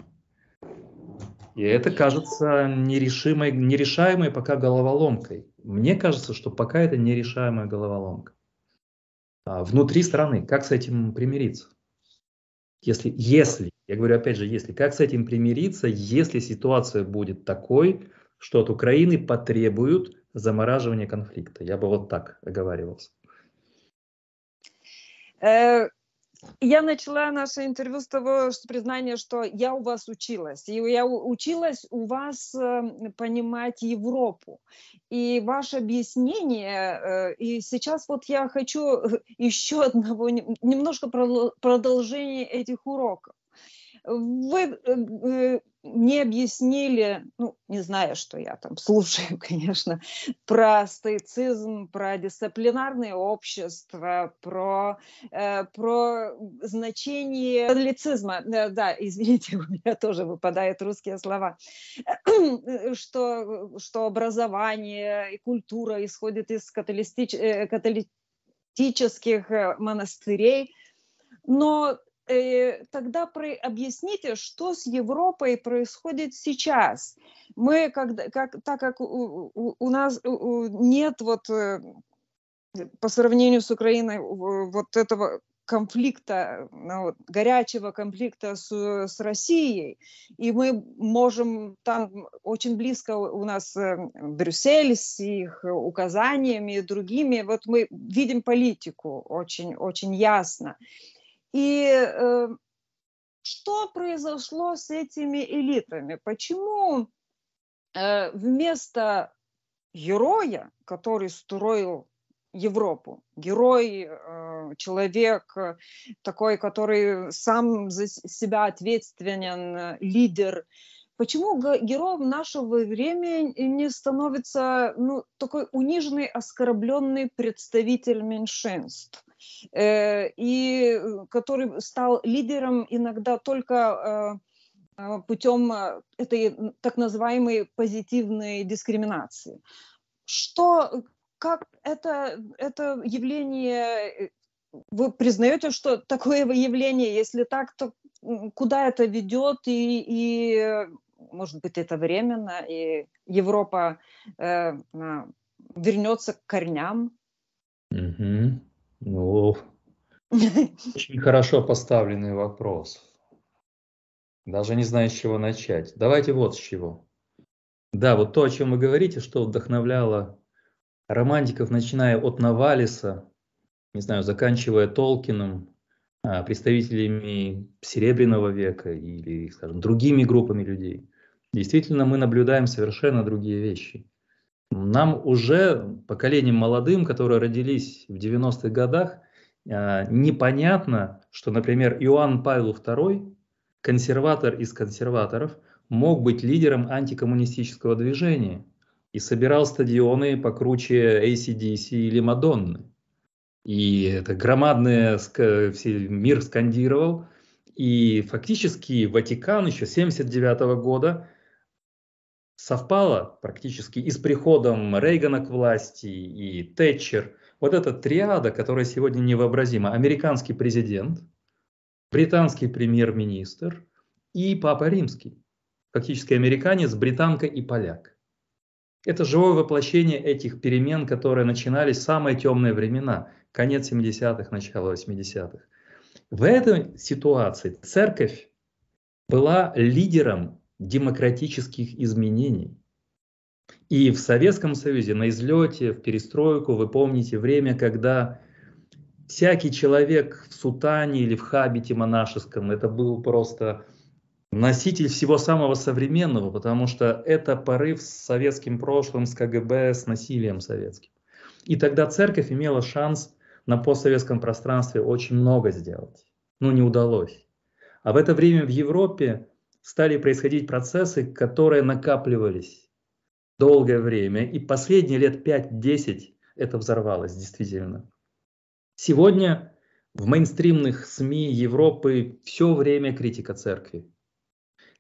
И это кажется нерешимой, нерешаемой пока головоломкой. Мне кажется, что пока это нерешаемая головоломка. А внутри страны, как с этим примириться? Если, если, я говорю опять же, если, как с этим примириться, если ситуация будет такой, что от Украины потребуют замораживания конфликта? Я бы вот так оговаривался. Э, я начала наше интервью с того что, признание, что я у вас училась. И я училась у вас эм, понимать Европу. И ваше объяснение, э, и сейчас вот я хочу еще одного, немножко продолжения этих уроков вы мне э, э, объяснили, ну, не знаю, что я там слушаю, конечно, про стоицизм, про дисциплинарное общество, про, э, про значение католицизма. Э, да, извините, у меня тоже выпадают русские слова. что, что образование и культура исходят из католистич... католитических монастырей. Но Э, тогда про... объясните, что с Европой происходит сейчас. Мы, когда, как, так как у, у, у нас нет вот э, по сравнению с Украиной вот этого конфликта, ну, горячего конфликта с, с Россией. И мы можем там очень близко у нас э, Брюссель с их указаниями и другими. Вот мы видим политику очень, очень ясно. И э, что произошло с этими элитами? Почему э, вместо героя, который строил Европу. Герой, э, человек э, такой, который сам за себя ответственен, э, лидер. Почему героем нашего времени не становится ну, такой униженный, оскорбленный представитель меньшинств? Э, и э, который стал лидером иногда только э, путем этой так называемой позитивной дискриминации. Что, как это, это явление, вы признаете, что такое явление, если так, то куда это ведет и, и может быть, это временно, и Европа э, вернется к корням? Угу. Ну, очень хорошо поставленный вопрос. Даже не знаю, с чего начать. Давайте вот с чего. Да, вот то, о чем вы говорите, что вдохновляло романтиков, начиная от Навалиса, не знаю, заканчивая Толкиным, а, представителями Серебряного века или, скажем, другими группами людей. Действительно, мы наблюдаем совершенно другие вещи. Нам уже, поколением молодым, которые родились в 90-х годах, а, непонятно, что, например, Иоанн Павел II, консерватор из консерваторов, мог быть лидером антикоммунистического движения и собирал стадионы покруче ACDC или Мадонны. И это громадное, все мир скандировал. И фактически Ватикан еще 79 года совпало практически и с приходом Рейгана к власти, и Тэтчер. Вот эта триада, которая сегодня невообразима. Американский президент, британский премьер-министр и Папа Римский. Фактически американец, британка и поляк. Это живое воплощение этих перемен, которые начинались в самые темные времена, конец 70-х, начало 80-х. В этой ситуации церковь была лидером демократических изменений. И в Советском Союзе на излете, в перестройку, вы помните время, когда всякий человек в сутане или в хабите монашеском, это был просто носитель всего самого современного, потому что это порыв с советским прошлым, с КГБ, с насилием советским. И тогда церковь имела шанс на постсоветском пространстве очень много сделать. но ну, не удалось. А в это время в Европе стали происходить процессы, которые накапливались долгое время, и последние лет 5-10 это взорвалось действительно. Сегодня в мейнстримных СМИ Европы все время критика церкви.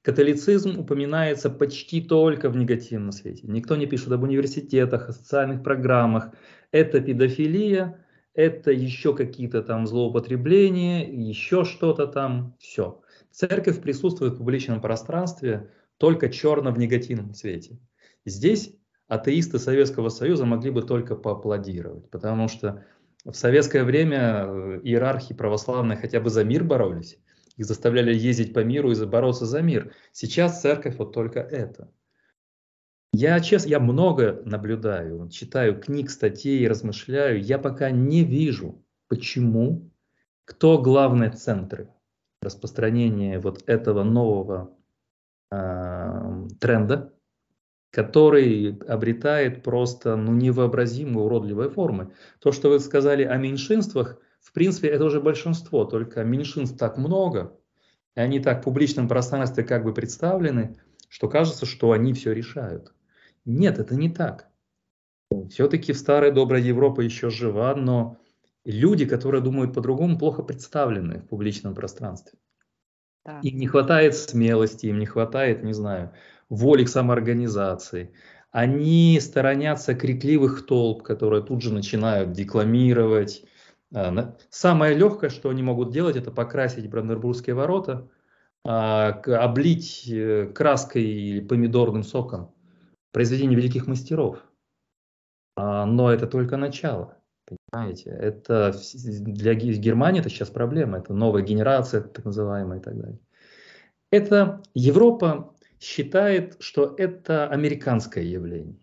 Католицизм упоминается почти только в негативном свете. Никто не пишет об университетах, о социальных программах. Это педофилия, это еще какие-то там злоупотребления, еще что-то там, все. Церковь присутствует в публичном пространстве только черно в негативном цвете. Здесь атеисты Советского Союза могли бы только поаплодировать, потому что в советское время э, иерархи православные хотя бы за мир боролись, их заставляли ездить по миру и бороться за мир. Сейчас церковь вот только это. Я честно, я много наблюдаю, читаю книг, статей, размышляю. Я пока не вижу, почему, кто главные центры распространение вот этого нового э, тренда, который обретает просто ну, невообразимые уродливые формы. То, что вы сказали о меньшинствах, в принципе, это уже большинство, только меньшинств так много, и они так в публичном пространстве как бы представлены, что кажется, что они все решают. Нет, это не так. Все-таки в старая добрая Европа еще жива, но люди, которые думают по-другому, плохо представлены в публичном пространстве. Да. Им не хватает смелости, им не хватает, не знаю, воли к самоорганизации. Они сторонятся крикливых толп, которые тут же начинают декламировать. А, самое легкое, что они могут делать, это покрасить Бранденбургские ворота, а, облить э, краской или помидорным соком произведение великих мастеров. А, но это только начало. Понимаете, это для Германии это сейчас проблема, это новая генерация, так называемая и так далее. Это Европа считает, что это американское явление.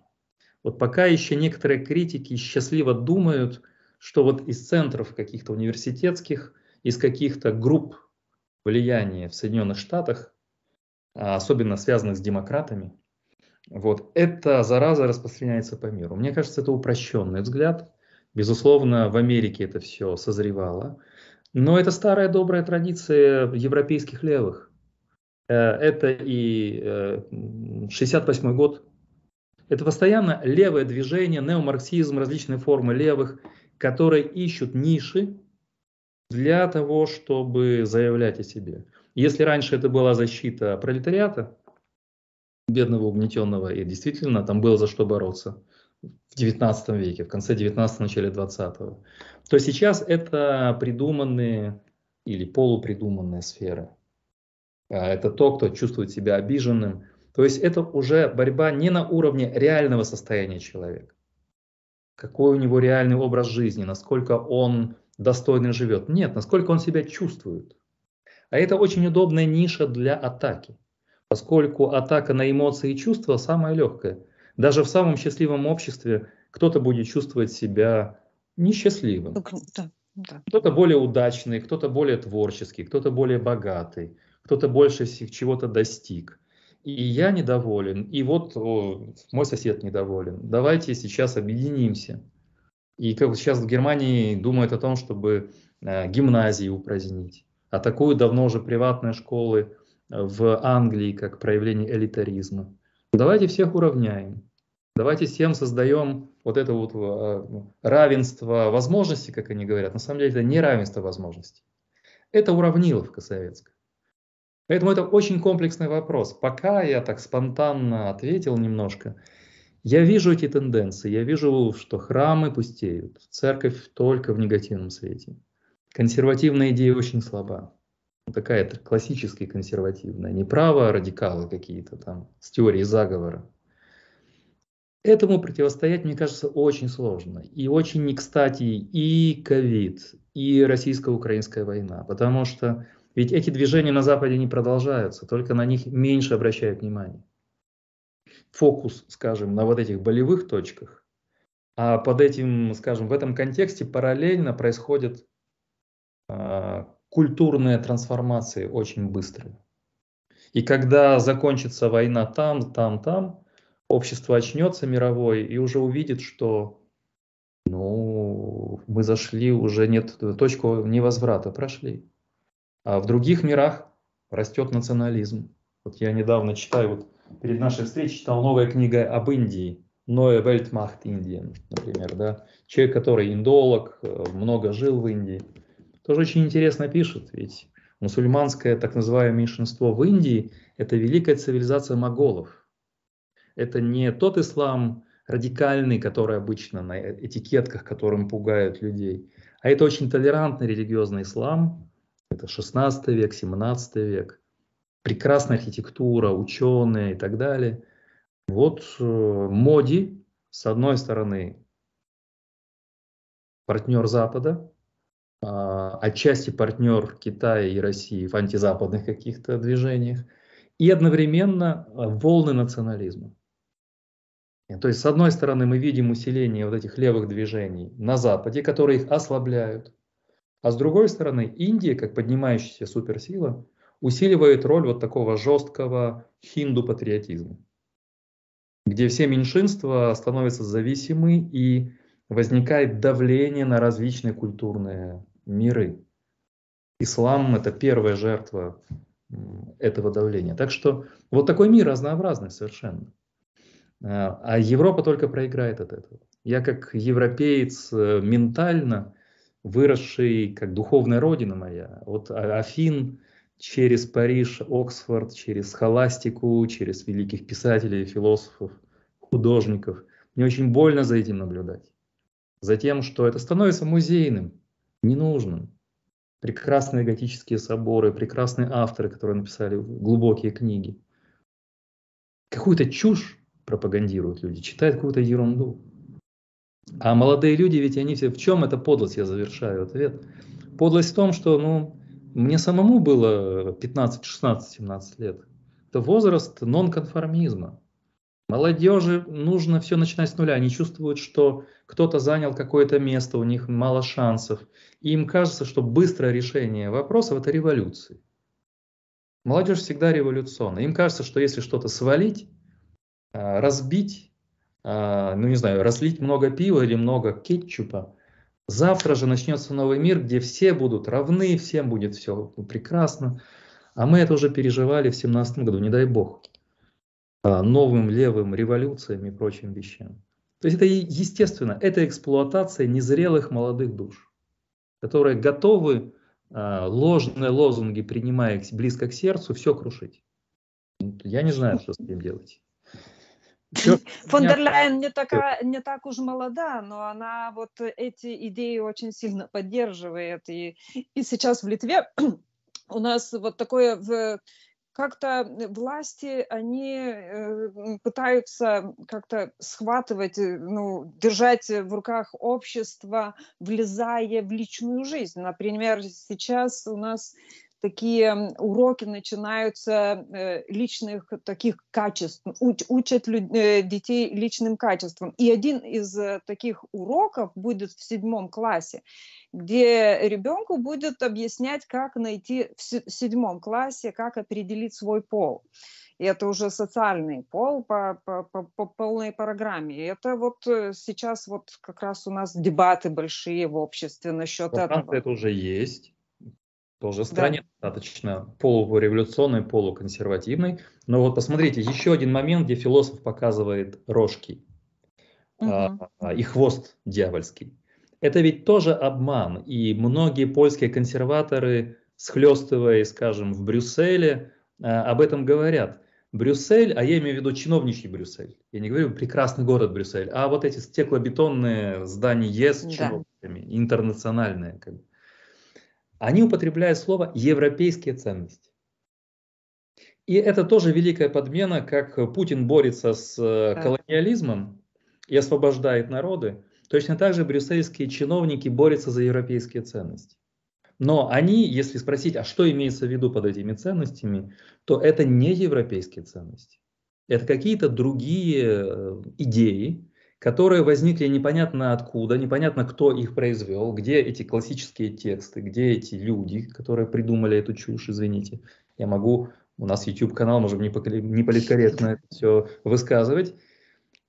Вот пока еще некоторые критики счастливо думают, что вот из центров каких-то университетских, из каких-то групп влияния в Соединенных Штатах, а особенно связанных с демократами, вот эта зараза распространяется по миру. Мне кажется, это упрощенный взгляд, Безусловно, в Америке это все созревало. Но это старая добрая традиция европейских левых. Э, это и 68 э, год. Это постоянно левое движение, неомарксизм, различные формы левых, которые ищут ниши для того, чтобы заявлять о себе. Если раньше это была защита пролетариата, бедного, угнетенного, и действительно там было за что бороться – в 19 веке, в конце 19 начале 20 то сейчас это придуманные или полупридуманные сферы. А, это то, кто чувствует себя обиженным. То есть это уже борьба не на уровне реального состояния человека. Какой у него реальный образ жизни, насколько он достойно живет. Нет, насколько он себя чувствует. А это очень удобная ниша для атаки, поскольку атака на эмоции и чувства самая легкая. Даже в самом счастливом обществе кто-то будет чувствовать себя несчастливым. Ну, да, да. Кто-то более удачный, кто-то более творческий, кто-то более богатый, кто-то больше чего-то достиг. И я недоволен, и вот о, мой сосед недоволен. Давайте сейчас объединимся. И как сейчас в Германии думают о том, чтобы э, гимназии упразднить. А такую давно уже приватные школы э, в Англии как проявление элитаризма. Давайте всех уравняем. Давайте всем создаем вот это вот э, равенство возможностей, как они говорят. На самом деле это не равенство возможностей. Это уравниловка советская. Поэтому это очень комплексный вопрос. Пока я так спонтанно ответил немножко, я вижу эти тенденции, я вижу, что храмы пустеют, церковь только в негативном свете. Консервативная идея очень слаба такая классическая консервативная, не право а радикалы какие-то там с теорией заговора. Этому противостоять, мне кажется, очень сложно. И очень не кстати и ковид, и российско-украинская война. Потому что ведь эти движения на Западе не продолжаются, только на них меньше обращают внимание. Фокус, скажем, на вот этих болевых точках. А под этим, скажем, в этом контексте параллельно происходит а, культурные трансформации очень быстрые. И когда закончится война там, там, там, общество очнется мировое и уже увидит, что ну, мы зашли, уже нет точку невозврата, прошли. А в других мирах растет национализм. Вот я недавно читаю, вот перед нашей встречей читал новая книга об Индии, Neue Weltmacht Indien, например, да, человек, который индолог, э, много жил в Индии – тоже очень интересно пишет, ведь мусульманское так называемое меньшинство в Индии – это великая цивилизация моголов. Это не тот ислам радикальный, который обычно на этикетках, которым пугают людей, а это очень толерантный религиозный ислам. Это 16 век, 17 век. Прекрасная архитектура, ученые и так далее. Вот э, Моди, с одной стороны, партнер Запада, а, отчасти партнер Китая и России в антизападных каких-то движениях, и одновременно а, волны национализма. То есть, с одной стороны, мы видим усиление вот этих левых движений на Западе, которые их ослабляют, а с другой стороны, Индия, как поднимающаяся суперсила, усиливает роль вот такого жесткого хинду-патриотизма, где все меньшинства становятся зависимы и возникает давление на различные культурные миры. Ислам – это первая жертва этого давления. Так что вот такой мир разнообразный совершенно. А, а Европа только проиграет от этого. Я как европеец э, ментально, выросший как духовная родина моя, от а, Афин через Париж, Оксфорд, через холастику, через великих писателей, философов, художников. Мне очень больно за этим наблюдать. Затем, что это становится музейным, ненужным. Прекрасные готические соборы, прекрасные авторы, которые написали глубокие книги. Какую-то чушь пропагандируют люди, читают какую-то ерунду. А молодые люди, ведь они все... В чем эта подлость, я завершаю ответ. Подлость в том, что ну, мне самому было 15, 16, 17 лет. Это возраст нонконформизма. Молодежи нужно все начинать с нуля. Они чувствуют, что кто-то занял какое-то место, у них мало шансов. И им кажется, что быстрое решение вопросов – это революции. Молодежь всегда революционна. Им кажется, что если что-то свалить, а, разбить, а, ну не знаю, разлить много пива или много кетчупа, завтра же начнется новый мир, где все будут равны, всем будет все прекрасно. А мы это уже переживали в семнадцатом году, не дай бог. А, новым левым революциям и прочим вещам. То есть это естественно, это эксплуатация незрелых молодых душ, которые готовы а, ложные лозунги, принимая их близко к сердцу, все крушить. Я не знаю, что с этим делать. Черт, не, такая, не так уж молода, но она вот эти идеи очень сильно поддерживает. И, и сейчас в Литве у нас вот такое в как-то э, власти, они э, пытаются как-то схватывать, э, ну, держать в руках общество, влезая в личную жизнь. Например, сейчас у нас такие уроки начинаются э, личных таких качеств, уч, учат люд, э, детей личным качествам. И один из э, таких уроков будет в седьмом классе, где ребенку будет объяснять, как найти в седьмом классе, как определить свой пол и это уже социальный пол по, по, по, по полной программе. И это вот сейчас вот как раз у нас дебаты большие в обществе насчет Во этого. это уже есть тоже стране да. достаточно полуреволюционной, полуконсервативной. Но вот посмотрите, еще один момент, где философ показывает рожки угу. а, и хвост дьявольский. Это ведь тоже обман, и многие польские консерваторы, схлестывая, скажем, в Брюсселе, а, об этом говорят. Брюссель, а я имею в виду чиновничий Брюссель, я не говорю прекрасный город Брюссель, а вот эти стеклобетонные здания ЕС с да. интернациональные. Как бы они употребляют слово «европейские ценности». И это тоже великая подмена, как Путин борется с э, колониализмом и освобождает народы. Точно так же брюссельские чиновники борются за европейские ценности. Но они, если спросить, а что имеется в виду под этими ценностями, то это не европейские ценности. Это какие-то другие э, идеи, которые возникли непонятно откуда, непонятно кто их произвел, где эти классические тексты, где эти люди, которые придумали эту чушь, извините. Я могу, у нас YouTube-канал, можем не политкорректно это все высказывать.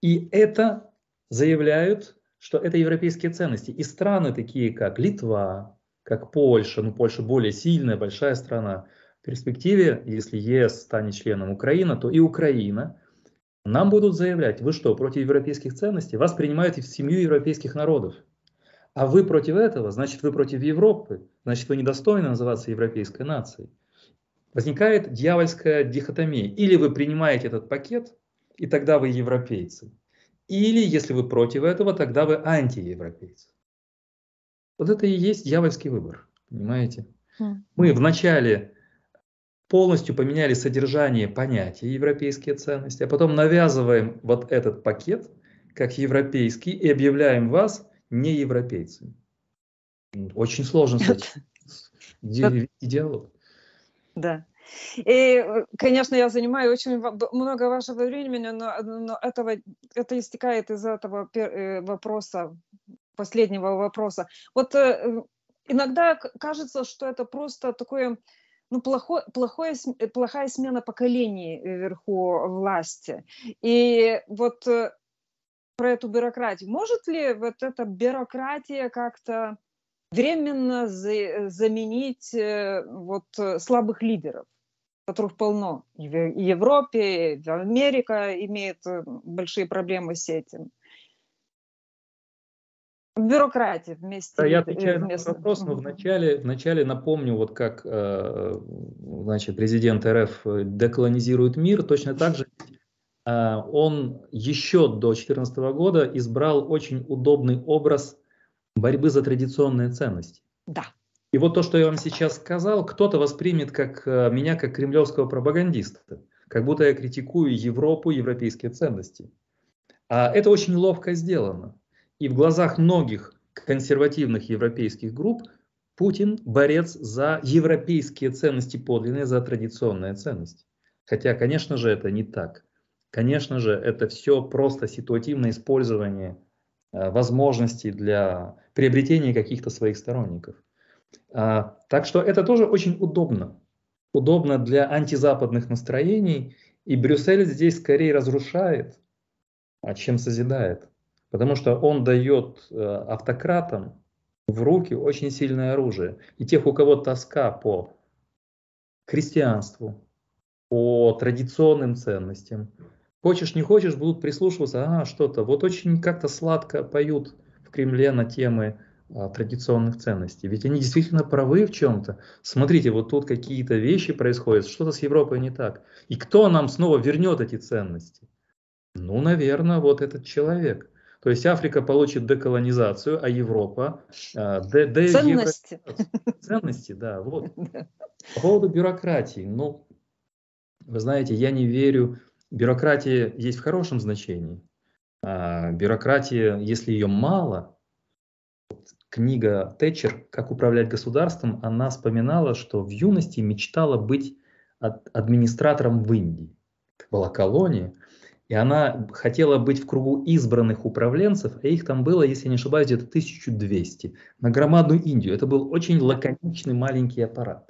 И это заявляют, что это европейские ценности. И страны такие, как Литва, как Польша, ну Польша более сильная, большая страна, в перспективе, если ЕС станет членом Украины, то и Украина – нам будут заявлять, вы что, против европейских ценностей? Вас принимают в семью европейских народов. А вы против этого, значит, вы против Европы, значит, вы недостойны называться европейской нацией. Возникает дьявольская дихотомия. Или вы принимаете этот пакет, и тогда вы европейцы. Или, если вы против этого, тогда вы антиевропейцы. Вот это и есть дьявольский выбор, понимаете? Хм. Мы в начале полностью поменяли содержание понятия европейские ценности, а потом навязываем вот этот пакет как европейский и объявляем вас не европейцами. Очень сложно диалог. Да. И, конечно, я занимаю очень много вашего времени, но, но этого, это истекает из этого э, вопроса, последнего вопроса. Вот э, иногда кажется, что это просто такое ну, плохо, плохое, э, плохая смена поколений э, вверху власти. И вот э, про эту бюрократию. Может ли вот эта бюрократия как-то временно за, заменить вот слабых лидеров, которых полно в Европе, и Америка имеет большие проблемы с этим? бюрократии вместе. Я отвечаю вместо... на вопрос, но вначале, угу. вначале напомню, вот как э, значит, президент РФ э, деколонизирует мир, точно так же э, он еще до 2014 года избрал очень удобный образ борьбы за традиционные ценности. Да. И вот то, что я вам сейчас сказал, кто-то воспримет как меня как кремлевского пропагандиста, как будто я критикую Европу, европейские ценности. А это очень ловко сделано. И в глазах многих консервативных европейских групп Путин борец за европейские ценности подлинные, за традиционные ценности. Хотя, конечно же, это не так. Конечно же, это все просто ситуативное использование э, возможностей для приобретения каких-то своих сторонников. А, так что это тоже очень удобно. Удобно для антизападных настроений. И Брюссель здесь скорее разрушает, а чем созидает. Потому что он дает э, автократам в руки очень сильное оружие. И тех, у кого тоска по христианству, по традиционным ценностям, хочешь не хочешь, будут прислушиваться, А что-то. Вот очень как-то сладко поют в Кремле на темы а, традиционных ценностей. Ведь они действительно правы в чем-то. Смотрите, вот тут какие-то вещи происходят, что-то с Европой не так. И кто нам снова вернет эти ценности? Ну, наверное, вот этот человек. То есть Африка получит деколонизацию, а Европа э, ценности. Ценности, да, вот. По поводу бюрократии, ну, вы знаете, я не верю. Бюрократия есть в хорошем значении. А, бюрократия, если ее мало, вот книга Тэтчер «Как управлять государством», она вспоминала, что в юности мечтала быть администратором в Индии. Это была колония, и она хотела быть в кругу избранных управленцев, а их там было, если не ошибаюсь, где-то 1200 на громадную Индию. Это был очень лаконичный маленький аппарат.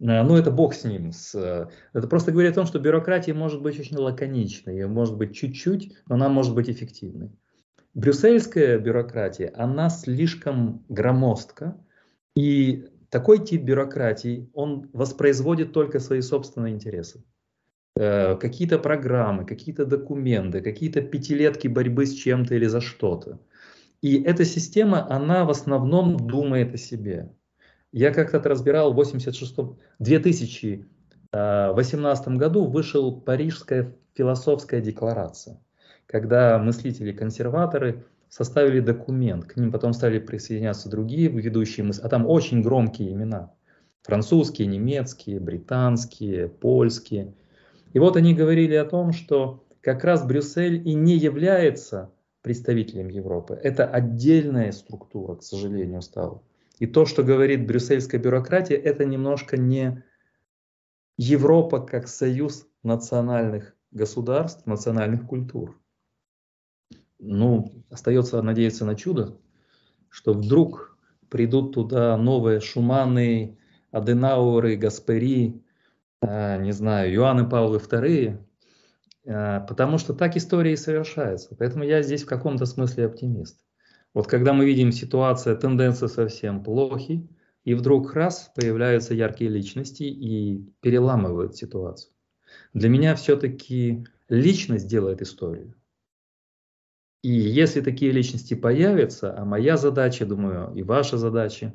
Э, ну, это бог с ним. Э, это просто говорит о том, что бюрократия может быть очень лаконичной, ее может быть чуть-чуть, но она может быть эффективной. Брюссельская бюрократия, она слишком громоздка, и такой тип бюрократии, он воспроизводит только свои собственные интересы. Э, какие-то программы, какие-то документы, какие-то пятилетки борьбы с чем-то или за что-то. И эта система, она в основном думает о себе. Я как-то разбирал в 86 2018 э, году вышел Парижская философская декларация, когда мыслители-консерваторы составили документ, к ним потом стали присоединяться другие ведущие мысли, а там очень громкие имена, французские, немецкие, британские, польские – и вот они говорили о том, что как раз Брюссель и не является представителем Европы. Это отдельная структура, к сожалению, стала. И то, что говорит брюссельская бюрократия, это немножко не Европа как союз национальных государств, национальных культур. Ну, остается надеяться на чудо, что вдруг придут туда новые Шуманы, Аденауры, Гаспери, а, не знаю, и Павлы II, а, потому что так истории и совершается. Поэтому я здесь в каком-то смысле оптимист. Вот когда мы видим ситуация, тенденция совсем плохи, и вдруг раз появляются яркие личности и переламывают ситуацию. Для меня все-таки личность делает историю. И если такие личности появятся, а моя задача, думаю, и ваша задача,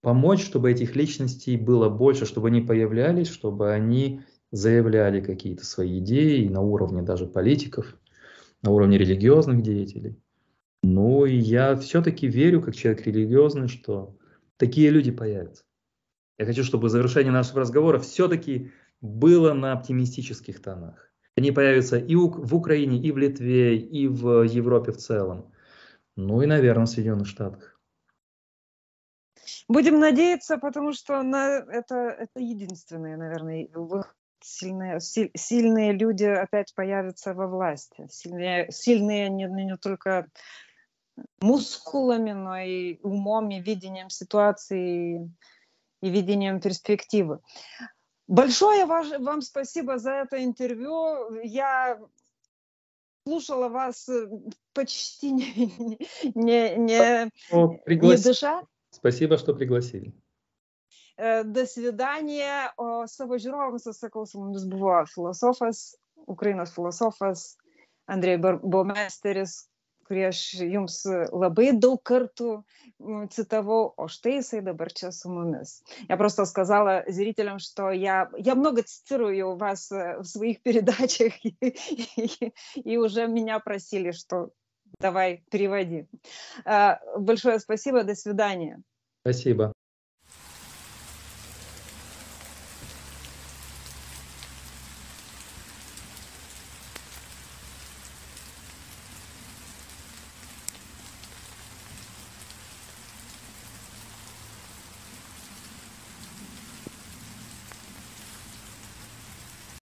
помочь, чтобы этих личностей было больше, чтобы они появлялись, чтобы они заявляли какие-то свои идеи на уровне даже политиков, на уровне религиозных деятелей. Ну и я все-таки верю, как человек религиозный, что такие люди появятся. Я хочу, чтобы завершение нашего разговора все-таки было на оптимистических тонах. Они появятся и в Украине, и в Литве, и в Европе в целом. Ну и, наверное, в Соединенных Штатах. Будем надеяться, потому что на это, это единственное, наверное, сильные, сильные люди опять появятся во власти. Сильные, сильные не, не только мускулами, но и умом, и видением ситуации, и видением перспективы. Большое вам спасибо за это интервью. Я слушала вас э, почти не, не, не, не дыша. Спасибо, что пригласили. Э, до свидания. O savo žiūrovams aš sakau, su mumis buvo filosofas, Ukrainos filosofas Andrei Baumesteris, kurį aš jums labai daug kartų цитовал, о что если добр час у нас. Я просто сказала зрителям, что я, я много цитирую вас э, в своих передачах, и, и, и уже меня просили, что давай переводи. А, большое спасибо, до свидания. Спасибо.